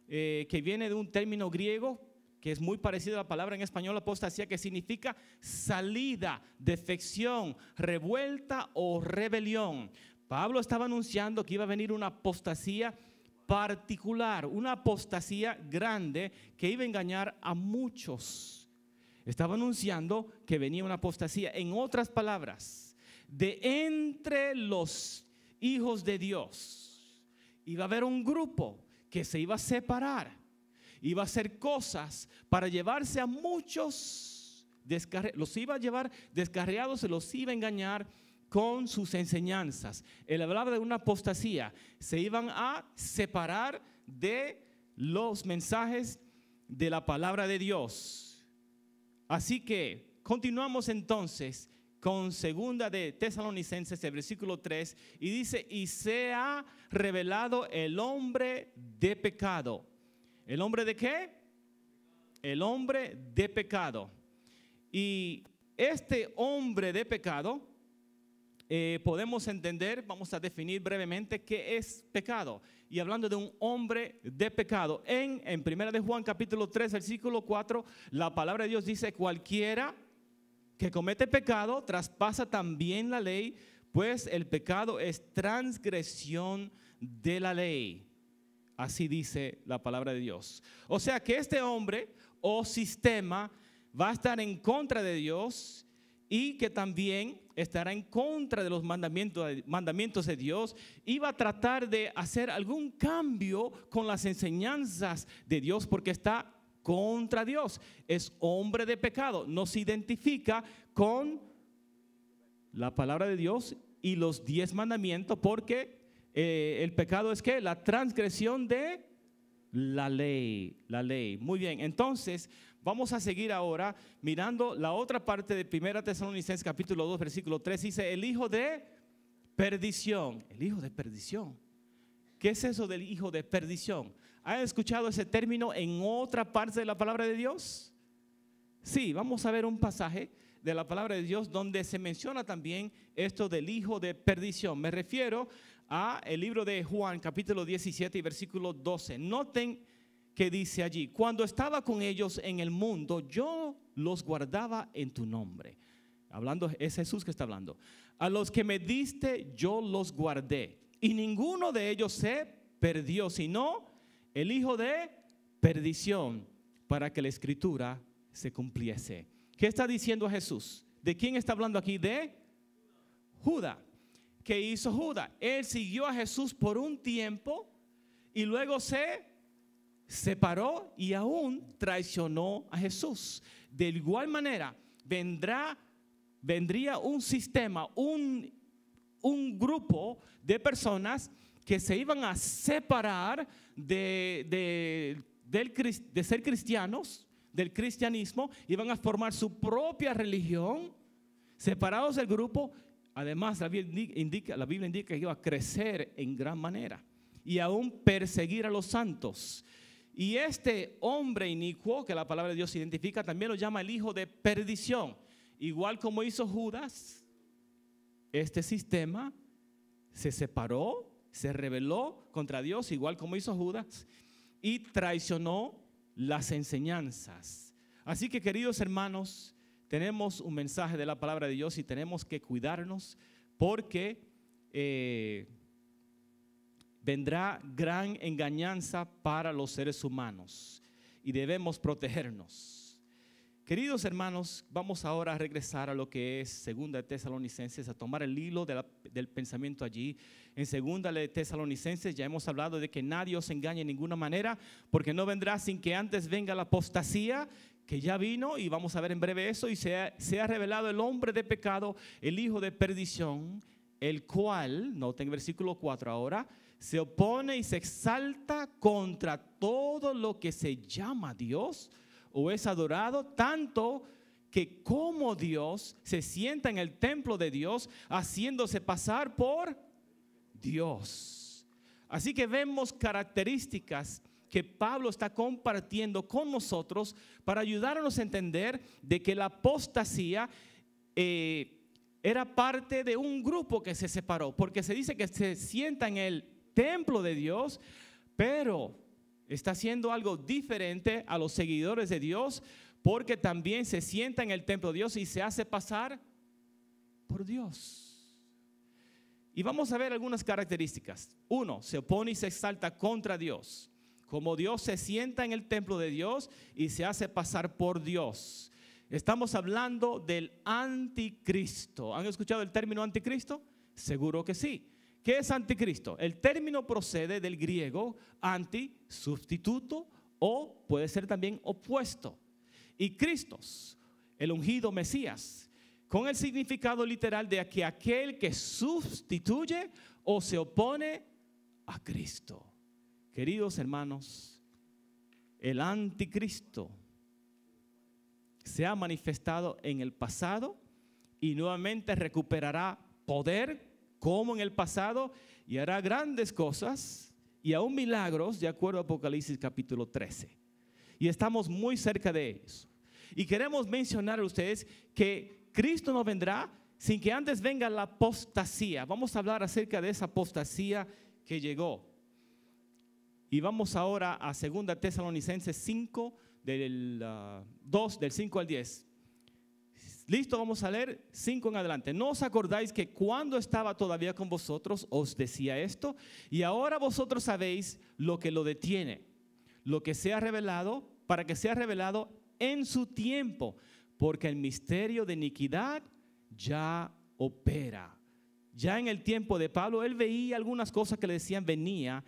eh, que viene de un término griego que es muy parecida a la palabra en español apostasía, que significa salida, defección, revuelta o rebelión. Pablo estaba anunciando que iba a venir una apostasía particular, una apostasía grande que iba a engañar a muchos. Estaba anunciando que venía una apostasía. En otras palabras, de entre los hijos de Dios iba a haber un grupo que se iba a separar iba a hacer cosas para llevarse a muchos, los iba a llevar descarriados, se los iba a engañar con sus enseñanzas. Él hablaba de una apostasía. Se iban a separar de los mensajes de la palabra de Dios. Así que continuamos entonces con segunda de Tesalonicenses, el versículo 3, y dice, y se ha revelado el hombre de pecado ¿El hombre de qué? El hombre de pecado. Y este hombre de pecado, eh, podemos entender, vamos a definir brevemente qué es pecado. Y hablando de un hombre de pecado, en, en Primera de Juan capítulo 3, versículo 4, la palabra de Dios dice, cualquiera que comete pecado traspasa también la ley, pues el pecado es transgresión de la ley. Así dice la palabra de Dios. O sea que este hombre o sistema va a estar en contra de Dios y que también estará en contra de los mandamientos, mandamientos de Dios y va a tratar de hacer algún cambio con las enseñanzas de Dios porque está contra Dios. Es hombre de pecado, no se identifica con la palabra de Dios y los diez mandamientos porque eh, el pecado es que la transgresión de la ley, la ley. Muy bien, entonces vamos a seguir ahora mirando la otra parte de Primera Tesalonicenses capítulo 2 versículo 3 dice, "El hijo de perdición, el hijo de perdición. ¿Qué es eso del hijo de perdición? ha escuchado ese término en otra parte de la palabra de Dios? Sí, vamos a ver un pasaje de la palabra de Dios donde se menciona también esto del hijo de perdición. Me refiero el libro de Juan, capítulo 17 y versículo 12. Noten que dice allí, cuando estaba con ellos en el mundo, yo los guardaba en tu nombre. Hablando, es Jesús que está hablando. A los que me diste, yo los guardé. Y ninguno de ellos se perdió, sino el hijo de perdición, para que la escritura se cumpliese. ¿Qué está diciendo Jesús? ¿De quién está hablando aquí? De Judá que hizo Judas. Él siguió a Jesús por un tiempo y luego se separó y aún traicionó a Jesús. De igual manera, vendrá, vendría un sistema, un, un grupo de personas que se iban a separar de, de, del, de ser cristianos, del cristianismo, iban a formar su propia religión, separados del grupo Además, la Biblia indica, la indica que iba a crecer en gran manera y aún perseguir a los santos. Y este hombre inicuo, que la palabra de Dios identifica, también lo llama el hijo de perdición. Igual como hizo Judas, este sistema se separó, se rebeló contra Dios, igual como hizo Judas, y traicionó las enseñanzas. Así que queridos hermanos, tenemos un mensaje de la palabra de Dios y tenemos que cuidarnos porque eh, vendrá gran engañanza para los seres humanos y debemos protegernos. Queridos hermanos, vamos ahora a regresar a lo que es Segunda de Tesalonicenses, a tomar el hilo del pensamiento allí. En Segunda de Tesalonicenses ya hemos hablado de que nadie os engañe de ninguna manera, porque no vendrá sin que antes venga la apostasía que ya vino y vamos a ver en breve eso, y se ha, revelado el hombre de pecado, el hijo de perdición, el cual, noten versículo 4 ahora, se opone y se exalta contra todo lo que se llama Dios o es adorado, tanto que como Dios se sienta en el templo de Dios haciéndose pasar por Dios. Así que vemos características que Pablo está compartiendo con nosotros para ayudarnos a entender de que la apostasía eh, era parte de un grupo que se separó, porque se dice que se sienta en el templo de Dios, pero está haciendo algo diferente a los seguidores de Dios, porque también se sienta en el templo de Dios y se hace pasar por Dios. Y vamos a ver algunas características. Uno, se opone y se exalta contra Dios como Dios se sienta en el templo de Dios y se hace pasar por Dios. Estamos hablando del anticristo. ¿Han escuchado el término anticristo? Seguro que sí. ¿Qué es anticristo? El término procede del griego anti, sustituto o puede ser también opuesto. Y Cristos, el ungido Mesías, con el significado literal de que aquel que sustituye o se opone a Cristo. Queridos hermanos, el anticristo se ha manifestado en el pasado y nuevamente recuperará poder como en el pasado y hará grandes cosas y aún milagros de acuerdo a Apocalipsis capítulo 13. Y estamos muy cerca de eso. Y queremos mencionar a ustedes que Cristo no vendrá sin que antes venga la apostasía. Vamos a hablar acerca de esa apostasía que llegó. Y vamos ahora a 2 Tesalonicenses 5, del 2, ah, del 5 al 10. Listo, vamos a leer 5 en adelante. No os acordáis que cuando estaba todavía con vosotros os decía esto, y ahora vosotros sabéis lo que lo detiene, lo que se ha revelado, para que sea revelado en su tiempo, porque el misterio de iniquidad ya opera. Ya en el tiempo de Pablo, él veía algunas cosas que le decían venía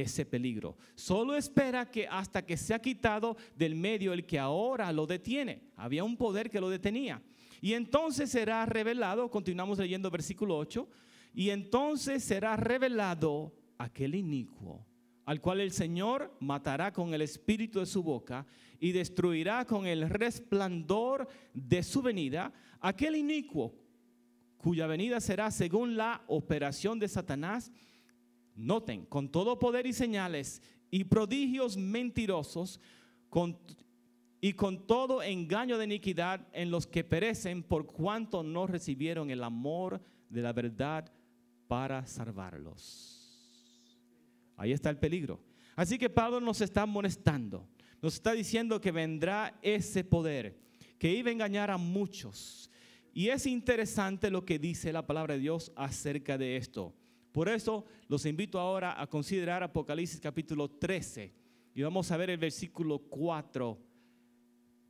ese peligro. Solo espera que hasta que se ha quitado del medio el que ahora lo detiene. Había un poder que lo detenía. Y entonces será revelado, continuamos leyendo versículo 8, y entonces será revelado aquel inicuo al cual el Señor matará con el espíritu de su boca y destruirá con el resplandor de su venida aquel inicuo cuya venida será según la operación de Satanás noten, con todo poder y señales y prodigios mentirosos y con todo engaño de iniquidad en los que perecen por cuanto no recibieron el amor de la verdad para salvarlos. Ahí está el peligro. Así que Pablo nos está molestando, nos está diciendo que vendrá ese poder, que iba a engañar a muchos. Y es interesante lo que dice la palabra de Dios acerca de esto. Por eso los invito ahora a considerar Apocalipsis capítulo 13 y vamos a ver el versículo 4.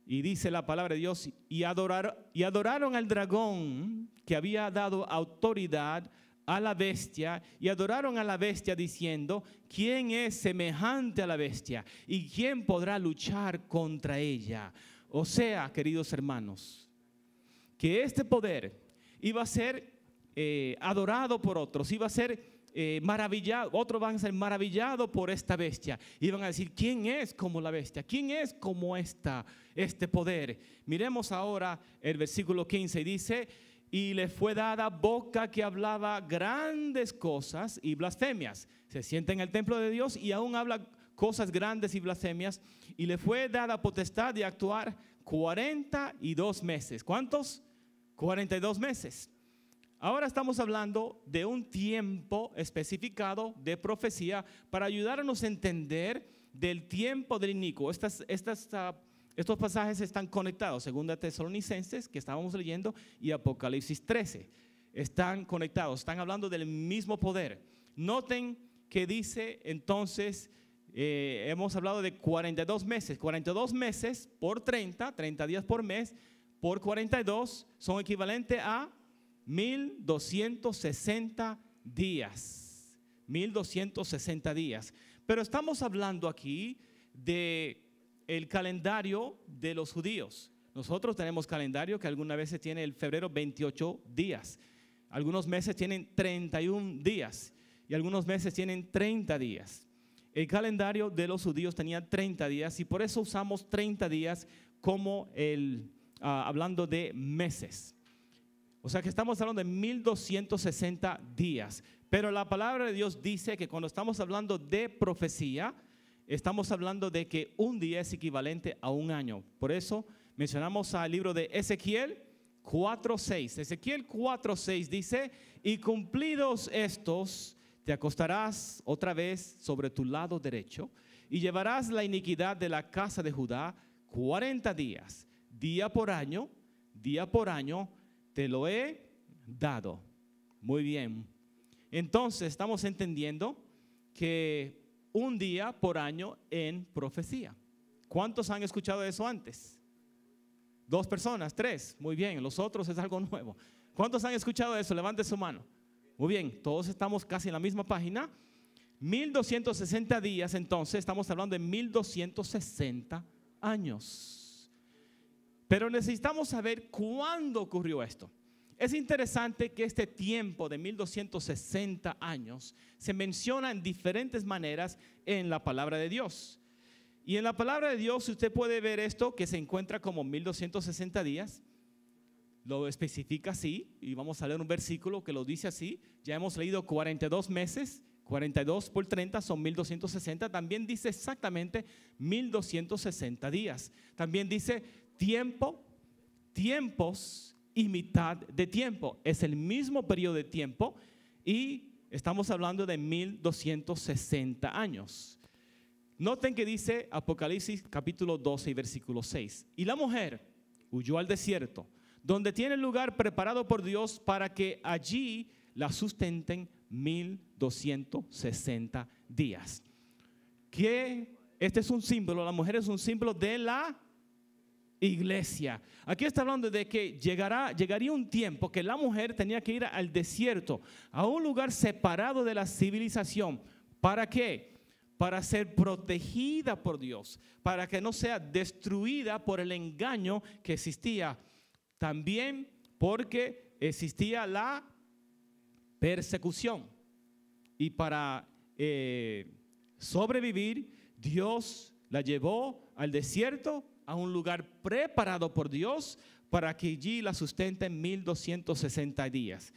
Y dice la palabra de Dios, y adoraron, y adoraron al dragón que había dado autoridad a la bestia y adoraron a la bestia diciendo, ¿quién es semejante a la bestia? ¿Y quién podrá luchar contra ella? O sea, queridos hermanos, que este poder iba a ser eh, adorado por otros, iba a ser eh, maravillado, otros van a ser maravillados por esta bestia Iban a decir, ¿quién es como la bestia? ¿Quién es como esta, este poder? Miremos ahora el versículo 15 dice, y le fue dada boca que hablaba grandes cosas y blasfemias. Se sienta en el templo de Dios y aún habla cosas grandes y blasfemias. Y le fue dada potestad de actuar 42 meses. ¿Cuántos? 42 meses. Ahora estamos hablando de un tiempo especificado de profecía para ayudarnos a entender del tiempo del inicuo. Estas, ah, estos pasajes están conectados, segunda Tesalonicenses que estábamos leyendo y Apocalipsis 13. Están conectados, están hablando del mismo poder. Noten que dice entonces, eh, hemos hablado de 42 meses, 42 meses por 30, 30 días por mes, por 42 son equivalentes a 1260 días. 1260 días. Pero estamos hablando aquí de el calendario de los judíos. Nosotros tenemos calendario que algunas veces tiene el febrero 28 días. Algunos meses tienen 31 días y algunos meses tienen 30 días. El calendario de los judíos tenía 30 días y por eso usamos 30 días como el, ah, hablando de meses. O sea que estamos hablando de 1260 días. Pero la palabra de Dios dice que cuando estamos hablando de profecía, estamos hablando de que un día es equivalente a un año. Por eso mencionamos al libro de Ezequiel 4.6. Ezequiel 4.6 dice, y cumplidos estos, te acostarás otra vez sobre tu lado derecho y llevarás la iniquidad de la casa de Judá 40 días, día por año, día por año, te lo he dado. Muy bien. Entonces estamos entendiendo que un día por año en profecía. ¿Cuántos han escuchado eso antes? Dos personas, tres. Muy bien, los otros es algo nuevo. ¿Cuántos han escuchado eso? Levante su mano. Muy bien, todos estamos casi en la misma página. 1260 días, entonces estamos hablando de 1260 años. Pero necesitamos saber cuándo ocurrió esto. Es interesante que este tiempo de 1260 años se menciona en diferentes maneras en la palabra de Dios. Y en la palabra de Dios usted puede ver esto que se encuentra como 1260 días. Lo especifica así y vamos a leer un versículo que lo dice así. Ya hemos leído 42 meses, 42 por 30 son 1260. También dice exactamente 1260 días. También dice tiempo, tiempos y mitad de tiempo. Es el mismo periodo de tiempo y estamos hablando de 1260 años. Noten que dice Apocalipsis capítulo 12 y versículo 6. Y la mujer huyó al desierto, donde tiene lugar preparado por Dios para que allí la sustenten 1260 días. Que este es un símbolo, la mujer es un símbolo de la iglesia. Aquí está hablando de que llegará, llegaría un tiempo que la mujer tenía que ir al desierto, a un lugar separado de la civilización. ¿Para qué? Para ser protegida por Dios, para que no sea destruida por el engaño que existía. También porque existía la persecución. Y para eh, sobrevivir, Dios la llevó al desierto a un lugar preparado por Dios para que allí la sustenten 1260 días.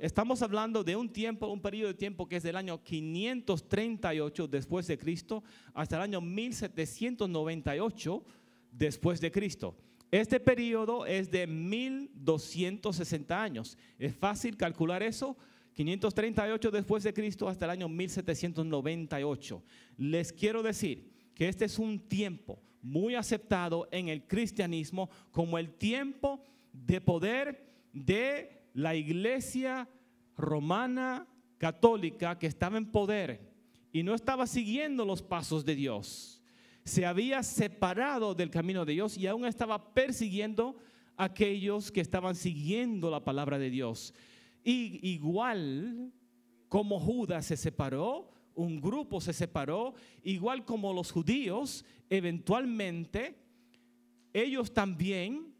estamos hablando de un tiempo, un periodo de tiempo que es del año 538 después de Cristo hasta el año 1798 después de Cristo. Este periodo es de 1260 años. Es fácil calcular eso. 538 después de Cristo hasta el año 1798. Les quiero decir que este es un tiempo muy aceptado en el cristianismo como el tiempo de poder de la iglesia romana católica que estaba en poder y no estaba siguiendo los pasos de Dios. Se había separado del camino de Dios y aún estaba persiguiendo a aquellos que estaban siguiendo la palabra de Dios. Y igual como Judas se separó, un grupo se separó, igual como los judíos, eventualmente ellos también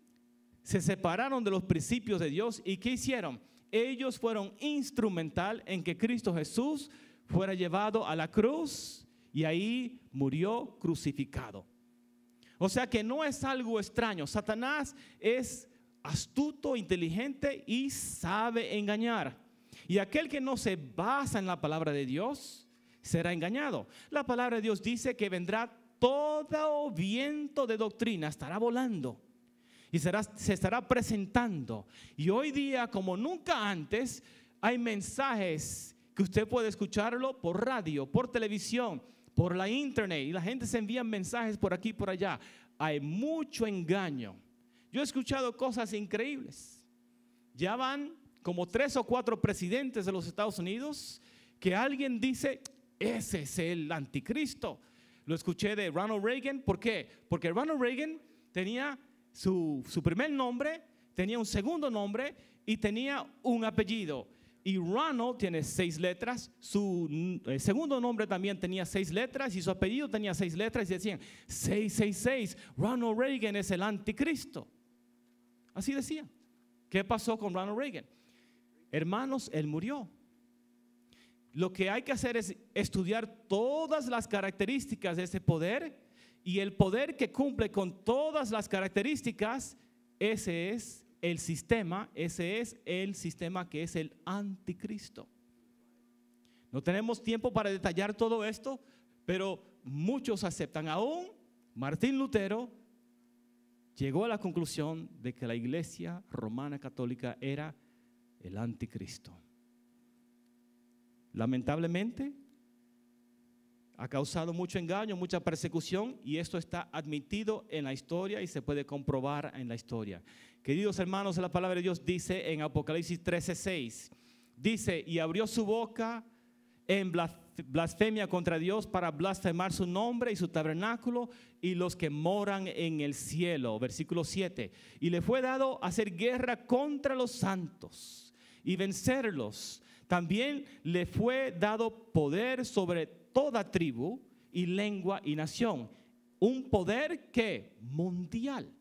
se separaron de los principios de Dios y ¿qué hicieron? Ellos fueron instrumental en que Cristo Jesús fuera llevado a la cruz y ahí murió crucificado. O sea que no es algo extraño. Satanás es astuto, inteligente y sabe engañar. Y aquel que no se basa en la palabra de Dios será engañado. La palabra de Dios dice que vendrá todo viento de doctrina estará volando y se estará presentando. Y hoy día, como nunca antes, hay mensajes que usted puede escucharlo por radio, por televisión, por la internet, y la gente se envía mensajes por aquí y por allá. Hay mucho engaño. Yo he escuchado cosas increíbles. Ya van como tres o cuatro presidentes de los Estados Unidos que alguien dice, ese es el anticristo, lo escuché de Ronald Reagan. ¿Por qué? Porque Ronald Reagan tenía su, su primer nombre, tenía un segundo nombre y tenía un apellido. Y Ronald tiene seis letras, su eh, segundo nombre también tenía seis letras y su apellido tenía seis letras y decían 666, Ronald Reagan es el anticristo. Así decía, ¿Qué pasó con Ronald Reagan? Hermanos, él murió. Lo que hay que hacer es estudiar todas las características de ese poder y el poder que cumple con todas las características, ese es el sistema, ese es el sistema que es el anticristo. No tenemos tiempo para detallar todo esto, pero muchos aceptan. Aún Martín Lutero llegó a la conclusión de que la iglesia romana católica era el anticristo. Lamentablemente, ha causado mucho engaño, mucha persecución y esto está admitido en la historia y se puede comprobar en la historia. Queridos hermanos, la palabra de Dios dice en Apocalipsis 13:6, dice, y abrió su boca en blasfemia contra Dios para blasfemar su nombre y su tabernáculo y los que moran en el cielo. Versículo 7, y le fue dado hacer guerra contra los santos y vencerlos también le fue dado poder sobre toda tribu y lengua y nación. Un poder que mundial,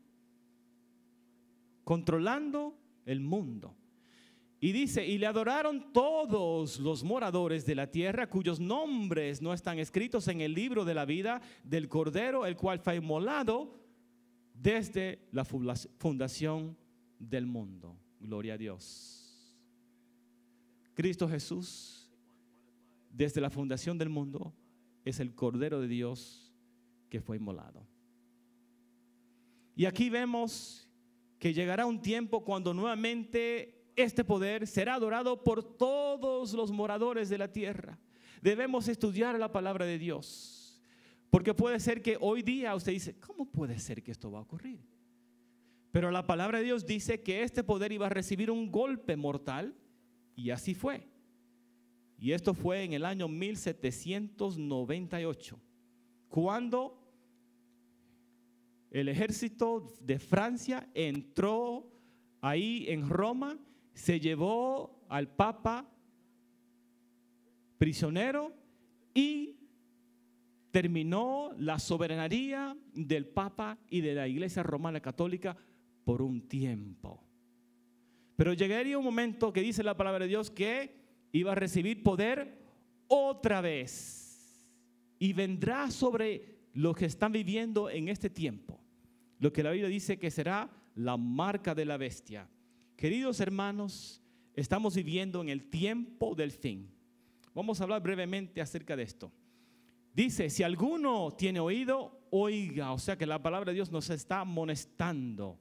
controlando el mundo. Y dice, y le adoraron todos los moradores de la tierra cuyos nombres no están escritos en el libro de la vida del Cordero, el cual fue inmolado desde la fundación del mundo. Gloria a Dios. Cristo Jesús, desde la fundación del mundo, es el Cordero de Dios que fue inmolado. Y aquí vemos que llegará un tiempo cuando nuevamente este poder será adorado por todos los moradores de la tierra. Debemos estudiar la palabra de Dios, porque puede ser que hoy día usted dice, ¿cómo puede ser que esto va a ocurrir? Pero la palabra de Dios dice que este poder iba a recibir un golpe mortal y así fue. Y esto fue en el año 1798, cuando el ejército de Francia entró ahí en Roma, se llevó al Papa prisionero y terminó la soberanía del Papa y de la Iglesia Romana Católica por un tiempo. Pero llegaría un momento que dice la palabra de Dios que iba a recibir poder otra vez. Y vendrá sobre los que están viviendo en este tiempo. Lo que la Biblia dice que será la marca de la bestia. Queridos hermanos, estamos viviendo en el tiempo del fin. Vamos a hablar brevemente acerca de esto. Dice, si alguno tiene oído, oiga. O sea que la palabra de Dios nos está amonestando.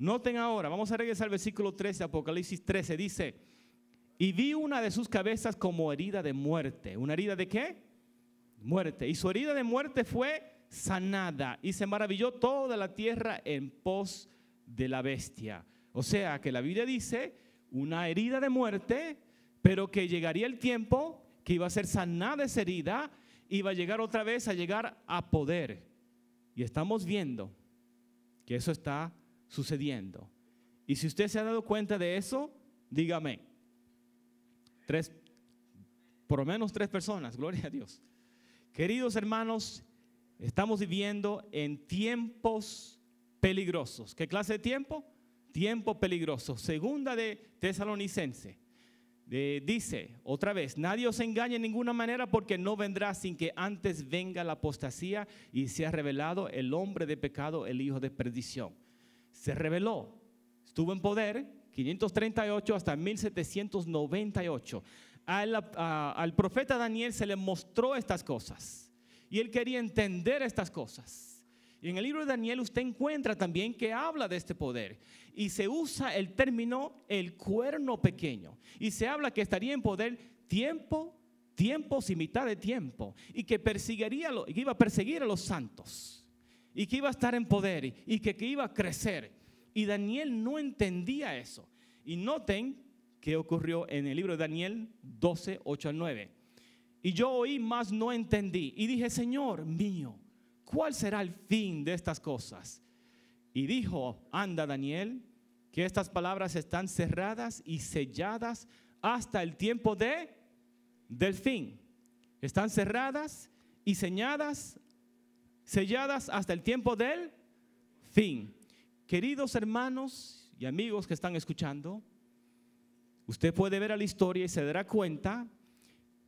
Noten ahora, vamos a regresar al versículo 13, Apocalipsis 13, dice, y vi una de sus cabezas como herida de muerte. ¿Una herida de qué? Muerte. Y su herida de muerte fue sanada y se maravilló toda la tierra en pos de la bestia. O sea que la Biblia dice una herida de muerte, pero que llegaría el tiempo que iba a ser sanada esa herida, iba a llegar otra vez a llegar a poder. Y estamos viendo que eso está sucediendo. Y si usted se ha dado cuenta de eso, dígame. Tres, por lo menos tres personas, gloria a Dios. Queridos hermanos, estamos viviendo en tiempos peligrosos. ¿Qué clase de tiempo? Tiempo peligroso. Segunda de Tesalonicense. Eh, dice otra vez, nadie os engañe en ninguna manera porque no vendrá sin que antes venga la apostasía y sea revelado el hombre de pecado, el hijo de perdición se reveló Estuvo en poder 538 hasta 1798. Al, profeta Daniel se le mostró estas cosas y él quería entender estas cosas. Y en el libro de Daniel usted encuentra también que habla de este poder y se usa el término el cuerno pequeño y se habla que estaría en poder tiempo, tiempos y mitad de tiempo y que perseguiría, que iba a perseguir a los santos y que iba a estar en poder y que, que iba a crecer. Y Daniel no entendía eso. Y noten qué ocurrió en el libro de Daniel 12, 8 al 9. Y yo oí, más no entendí. Y dije, Señor mío, ¿cuál será el fin de estas cosas? Y dijo, anda Daniel, que estas palabras están cerradas y selladas hasta el tiempo de del fin. Están cerradas y señadas selladas hasta el tiempo del fin. Queridos hermanos y amigos que están escuchando, usted puede ver a la historia y se dará cuenta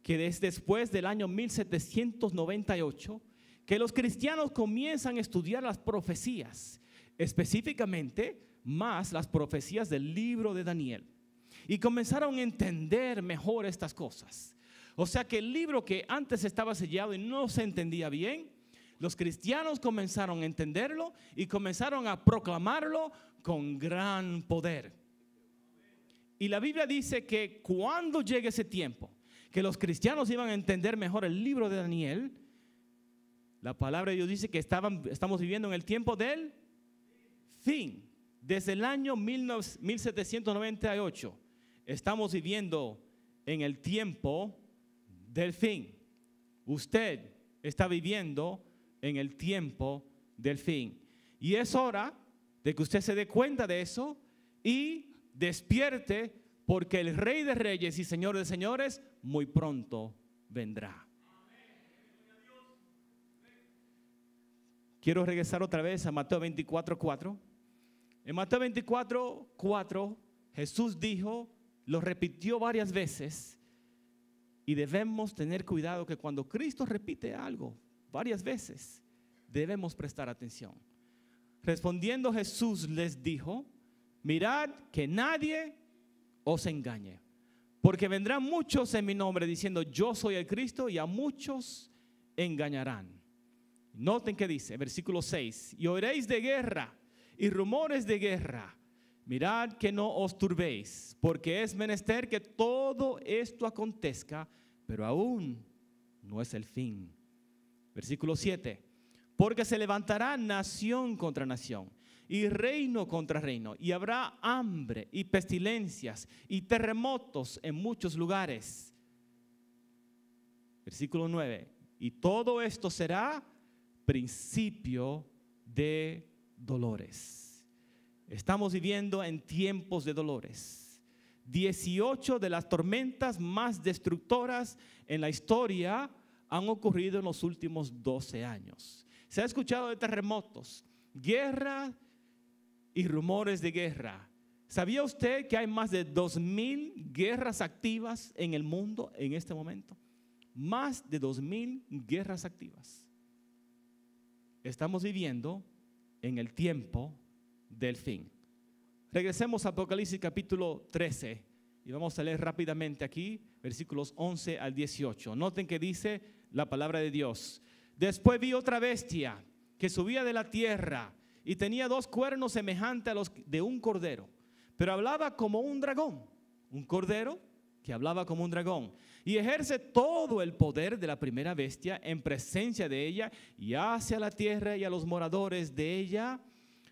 que desde después del año 1798, que los cristianos comienzan a estudiar las profecías, específicamente más las profecías del libro de Daniel, y comenzaron a entender mejor estas cosas. O sea que el libro que antes estaba sellado y no se entendía bien, los cristianos comenzaron a entenderlo y comenzaron a proclamarlo con gran poder. Y la Biblia dice que cuando llegue ese tiempo, que los cristianos iban a entender mejor el libro de Daniel, la palabra de Dios dice que estaban, estamos viviendo en el tiempo del fin. Desde el año 1798 estamos viviendo en el tiempo del fin. Usted está viviendo en el tiempo del fin. Y es hora de que usted se dé cuenta de eso y despierte porque el Rey de Reyes y Señor de Señores muy pronto vendrá. Quiero regresar otra vez a Mateo 24:4. En Mateo 24, 4, Jesús dijo, lo repitió varias veces, y debemos tener cuidado que cuando Cristo repite algo, varias veces, debemos prestar atención. Respondiendo Jesús les dijo, mirad que nadie os engañe, porque vendrán muchos en mi nombre diciendo, yo soy el Cristo, y a muchos engañarán. Noten que dice, versículo 6, y oiréis de guerra y rumores de guerra. Mirad que no os turbéis, porque es menester que todo esto acontezca, pero aún no es el fin Versículo 7. Porque se levantará nación contra nación y reino contra reino, y habrá hambre y pestilencias y terremotos en muchos lugares. Versículo 9. Y todo esto será principio de dolores. Estamos viviendo en tiempos de dolores. 18 de las tormentas más destructoras en la historia han ocurrido en los últimos 12 años. Se ha escuchado de terremotos, guerra y rumores de guerra. ¿Sabía usted que hay más de 2.000 guerras activas en el mundo en este momento? Más de 2.000 guerras activas. Estamos viviendo en el tiempo del fin. Regresemos a Apocalipsis capítulo 13 y vamos a leer rápidamente aquí versículos 11 al 18. Noten que dice, la palabra de Dios. Después vi otra bestia que subía de la tierra y tenía dos cuernos semejantes a los de un cordero, pero hablaba como un dragón, un cordero que hablaba como un dragón, y ejerce todo el poder de la primera bestia en presencia de ella, y hace a la tierra y a los moradores de ella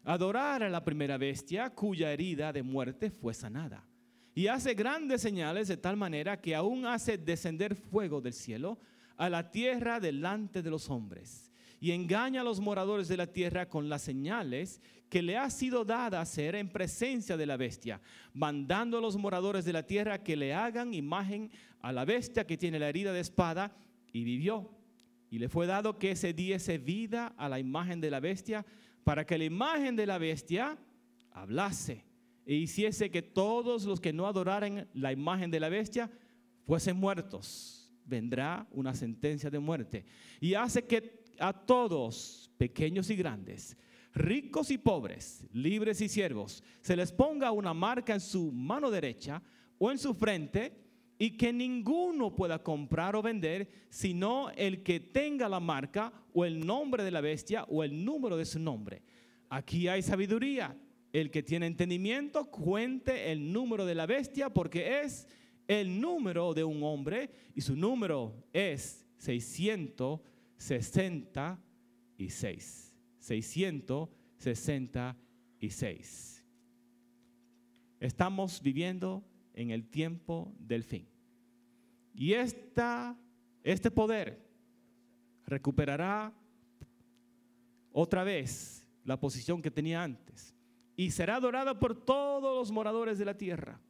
adorar a la primera bestia cuya herida de muerte fue sanada. Y hace grandes señales de tal manera que aún hace descender fuego del cielo a la tierra delante de los hombres y engaña a los moradores de la tierra con las señales que le ha sido dada ser en presencia de la bestia, mandando a los moradores de la tierra que le hagan imagen a la bestia que tiene la herida de espada y vivió. Y le fue dado que se diese vida a la imagen de la bestia para que la imagen de la bestia hablase e hiciese que todos los que no adoraran la imagen de la bestia fuesen muertos vendrá una sentencia de muerte. Y hace que a todos, pequeños y grandes, ricos y pobres, libres y siervos, se les ponga una marca en su mano derecha o en su frente y que ninguno pueda comprar o vender, sino el que tenga la marca o el nombre de la bestia o el número de su nombre. Aquí hay sabiduría. El que tiene entendimiento cuente el número de la bestia porque es el número de un hombre y su número es 666. 666. Estamos viviendo en el tiempo del fin. Y esta, este poder recuperará otra vez la posición que tenía antes y será adorado por todos los moradores de la tierra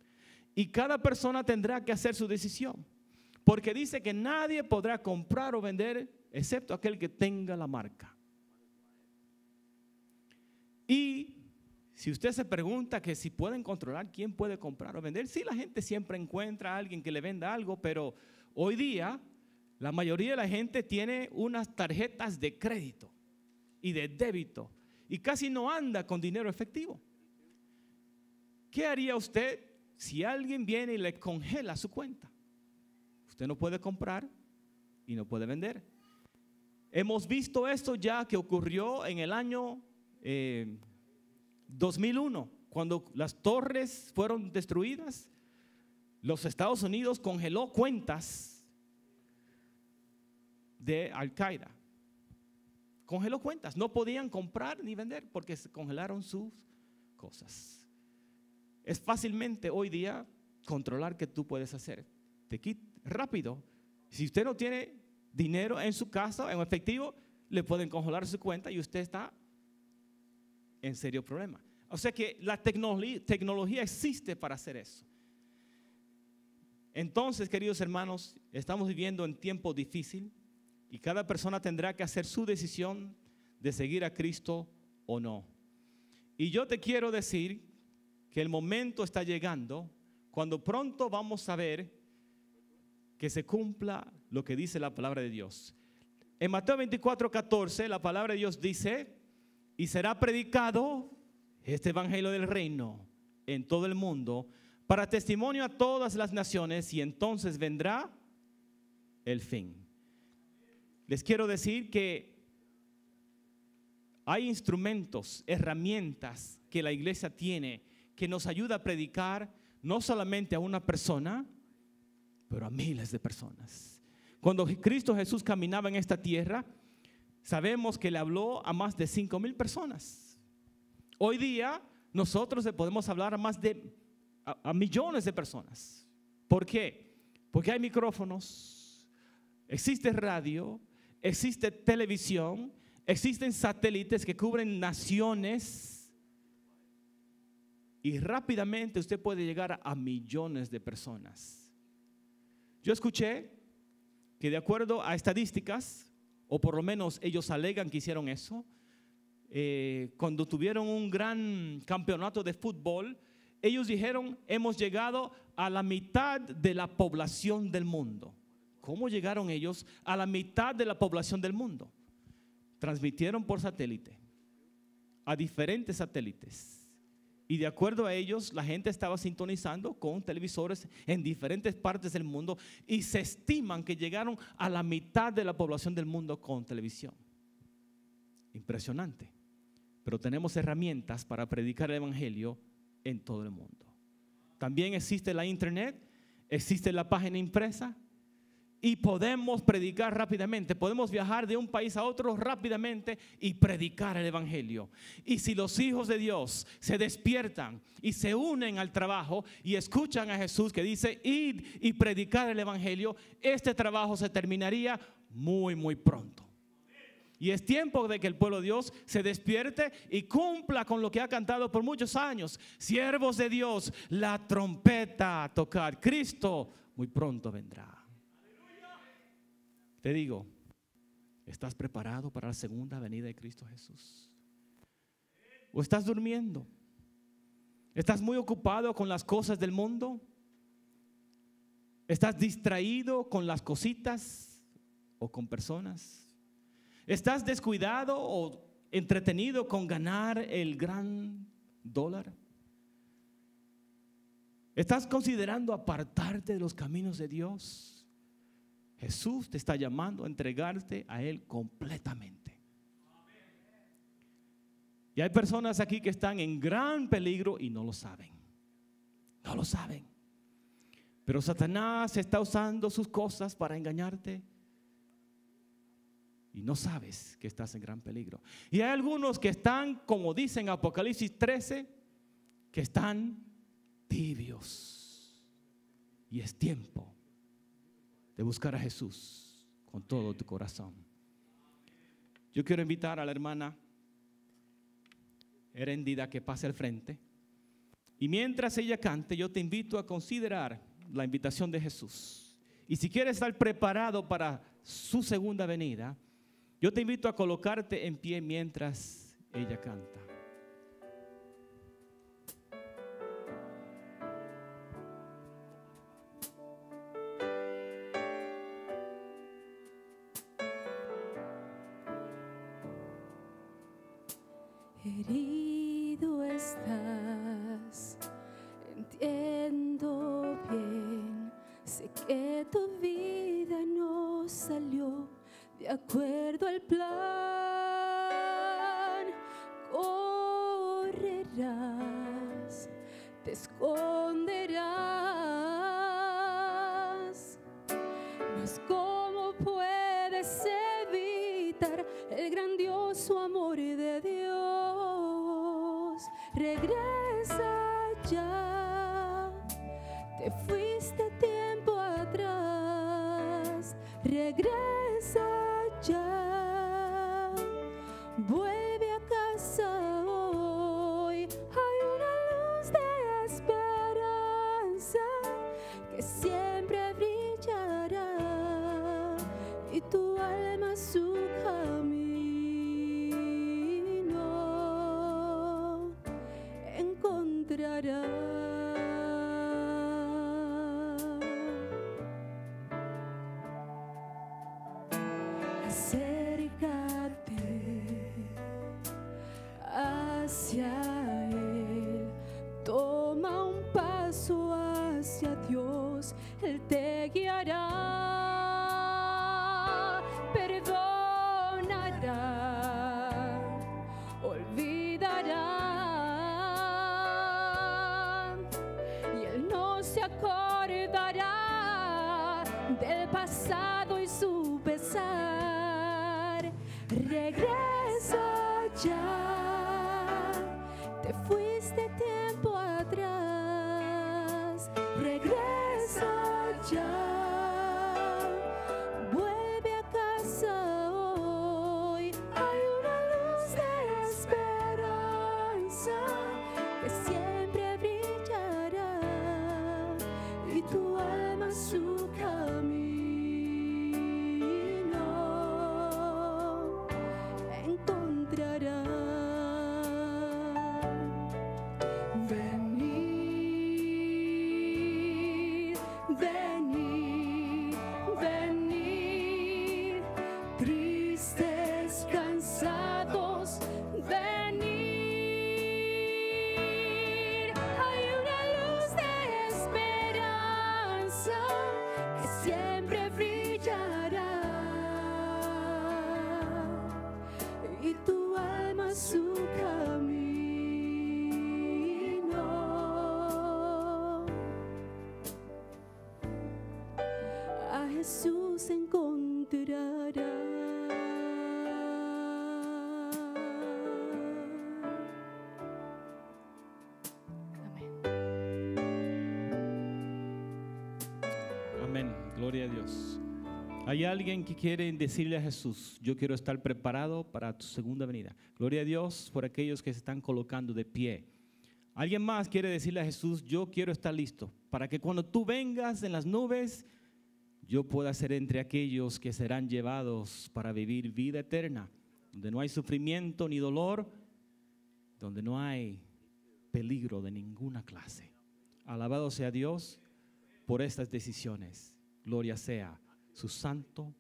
y cada persona tendrá que hacer su decisión. Porque dice que nadie podrá comprar o vender excepto aquel que tenga la marca. Y si usted se pregunta que si pueden controlar quién puede comprar o vender, sí, la gente siempre encuentra a alguien que le venda algo, pero hoy día la mayoría de la gente tiene unas tarjetas de crédito y de débito y casi no anda con dinero efectivo. ¿Qué haría usted si alguien viene y le congela su cuenta, usted no puede comprar y no puede vender. Hemos visto esto ya que ocurrió en el año 2001, eh, cuando las torres fueron destruidas. Los Estados Unidos congeló cuentas de Al Qaeda. Congeló cuentas, no podían comprar ni vender porque se congelaron sus cosas es fácilmente hoy día controlar que tú puedes hacer. Te quita rápido. Si usted no tiene dinero en su casa, en efectivo, le pueden congelar su cuenta y usted está en serio problema. O sea que la tecnología existe para hacer eso. Entonces, queridos hermanos, estamos viviendo en tiempo difícil y cada persona tendrá que hacer su decisión de seguir a Cristo o no. Y yo te quiero decir que el momento está llegando cuando pronto vamos a ver que se cumpla lo que dice la palabra de Dios. En Mateo 24, 14, la palabra de Dios dice, y será predicado este Evangelio del Reino en todo el mundo para testimonio a todas las naciones y entonces vendrá el fin. Les quiero decir que hay instrumentos, herramientas que la iglesia tiene que nos ayuda a predicar no solamente a una persona, pero a miles de personas. Cuando Cristo Jesús caminaba en esta tierra, sabemos que le habló a más de cinco mil personas. Hoy día nosotros le podemos hablar a más de millones de personas. ¿Por qué? Porque hay micrófonos, existe radio, existe televisión, existen satélites que cubren naciones y rápidamente usted puede llegar a millones de personas. Yo escuché que de acuerdo a estadísticas, o por lo menos ellos alegan que hicieron eso, eh, cuando tuvieron un gran campeonato de fútbol, ellos dijeron, hemos llegado a la mitad de la población del mundo. ¿Cómo llegaron ellos a la mitad de la población del mundo? Transmitieron por satélite, a diferentes satélites y de acuerdo a ellos, la gente estaba sintonizando con televisores en diferentes partes del mundo y se estiman que llegaron a la mitad de la población del mundo con televisión. Impresionante. Pero tenemos herramientas para predicar el Evangelio en todo el mundo. También existe la Internet, existe la página impresa, y podemos predicar rápidamente. Podemos viajar de un país a otro rápidamente y predicar el Evangelio. Y si los hijos de Dios se despiertan y se unen al trabajo y escuchan a Jesús que dice, id y predicar el Evangelio, este trabajo se terminaría muy, muy pronto. Y es tiempo de que el pueblo de Dios se despierte y cumpla con lo que ha cantado por muchos años. Siervos de Dios, la trompeta a tocar. Cristo muy pronto vendrá. Te digo, ¿estás preparado para la segunda venida de Cristo Jesús? ¿O estás durmiendo? ¿Estás muy ocupado con las cosas del mundo? ¿Estás distraído con las cositas o con personas? ¿Estás descuidado o entretenido con ganar el gran dólar? ¿Estás considerando apartarte de los caminos de Dios? Jesús te está llamando a entregarte a Él completamente. Y hay personas aquí que están en gran peligro y no lo saben. No lo saben. Pero Satanás está usando sus cosas para engañarte. Y no sabes que estás en gran peligro. Y hay algunos que están, como dicen Apocalipsis 13, que están tibios. Y es tiempo de buscar a Jesús con todo tu corazón. Yo quiero invitar a la hermana Herendida que pase al frente. Y mientras ella cante, yo te invito a considerar la invitación de Jesús. Y si quieres estar preparado para su segunda venida, yo te invito a colocarte en pie mientras ella canta. Gloria a Dios. Hay alguien que quiere decirle a Jesús, yo quiero estar preparado para tu segunda venida. Gloria a Dios por aquellos que se están colocando de pie. Alguien más quiere decirle a Jesús, yo quiero estar listo para que cuando tú vengas en las nubes, yo pueda ser entre aquellos que serán llevados para vivir vida eterna, donde no hay sufrimiento ni dolor, donde no hay peligro de ninguna clase. Alabado sea Dios por estas decisiones. Gloria sea su santo,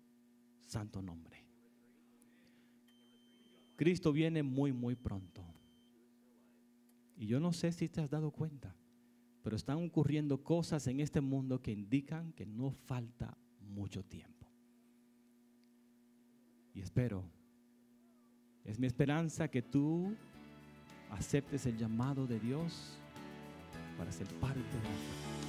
santo nombre. Cristo viene muy, muy pronto. Y yo no sé si te has dado cuenta, pero están ocurriendo cosas en este mundo que indican que no falta mucho tiempo. Y espero, es mi esperanza que tú aceptes el llamado de Dios para ser parte de la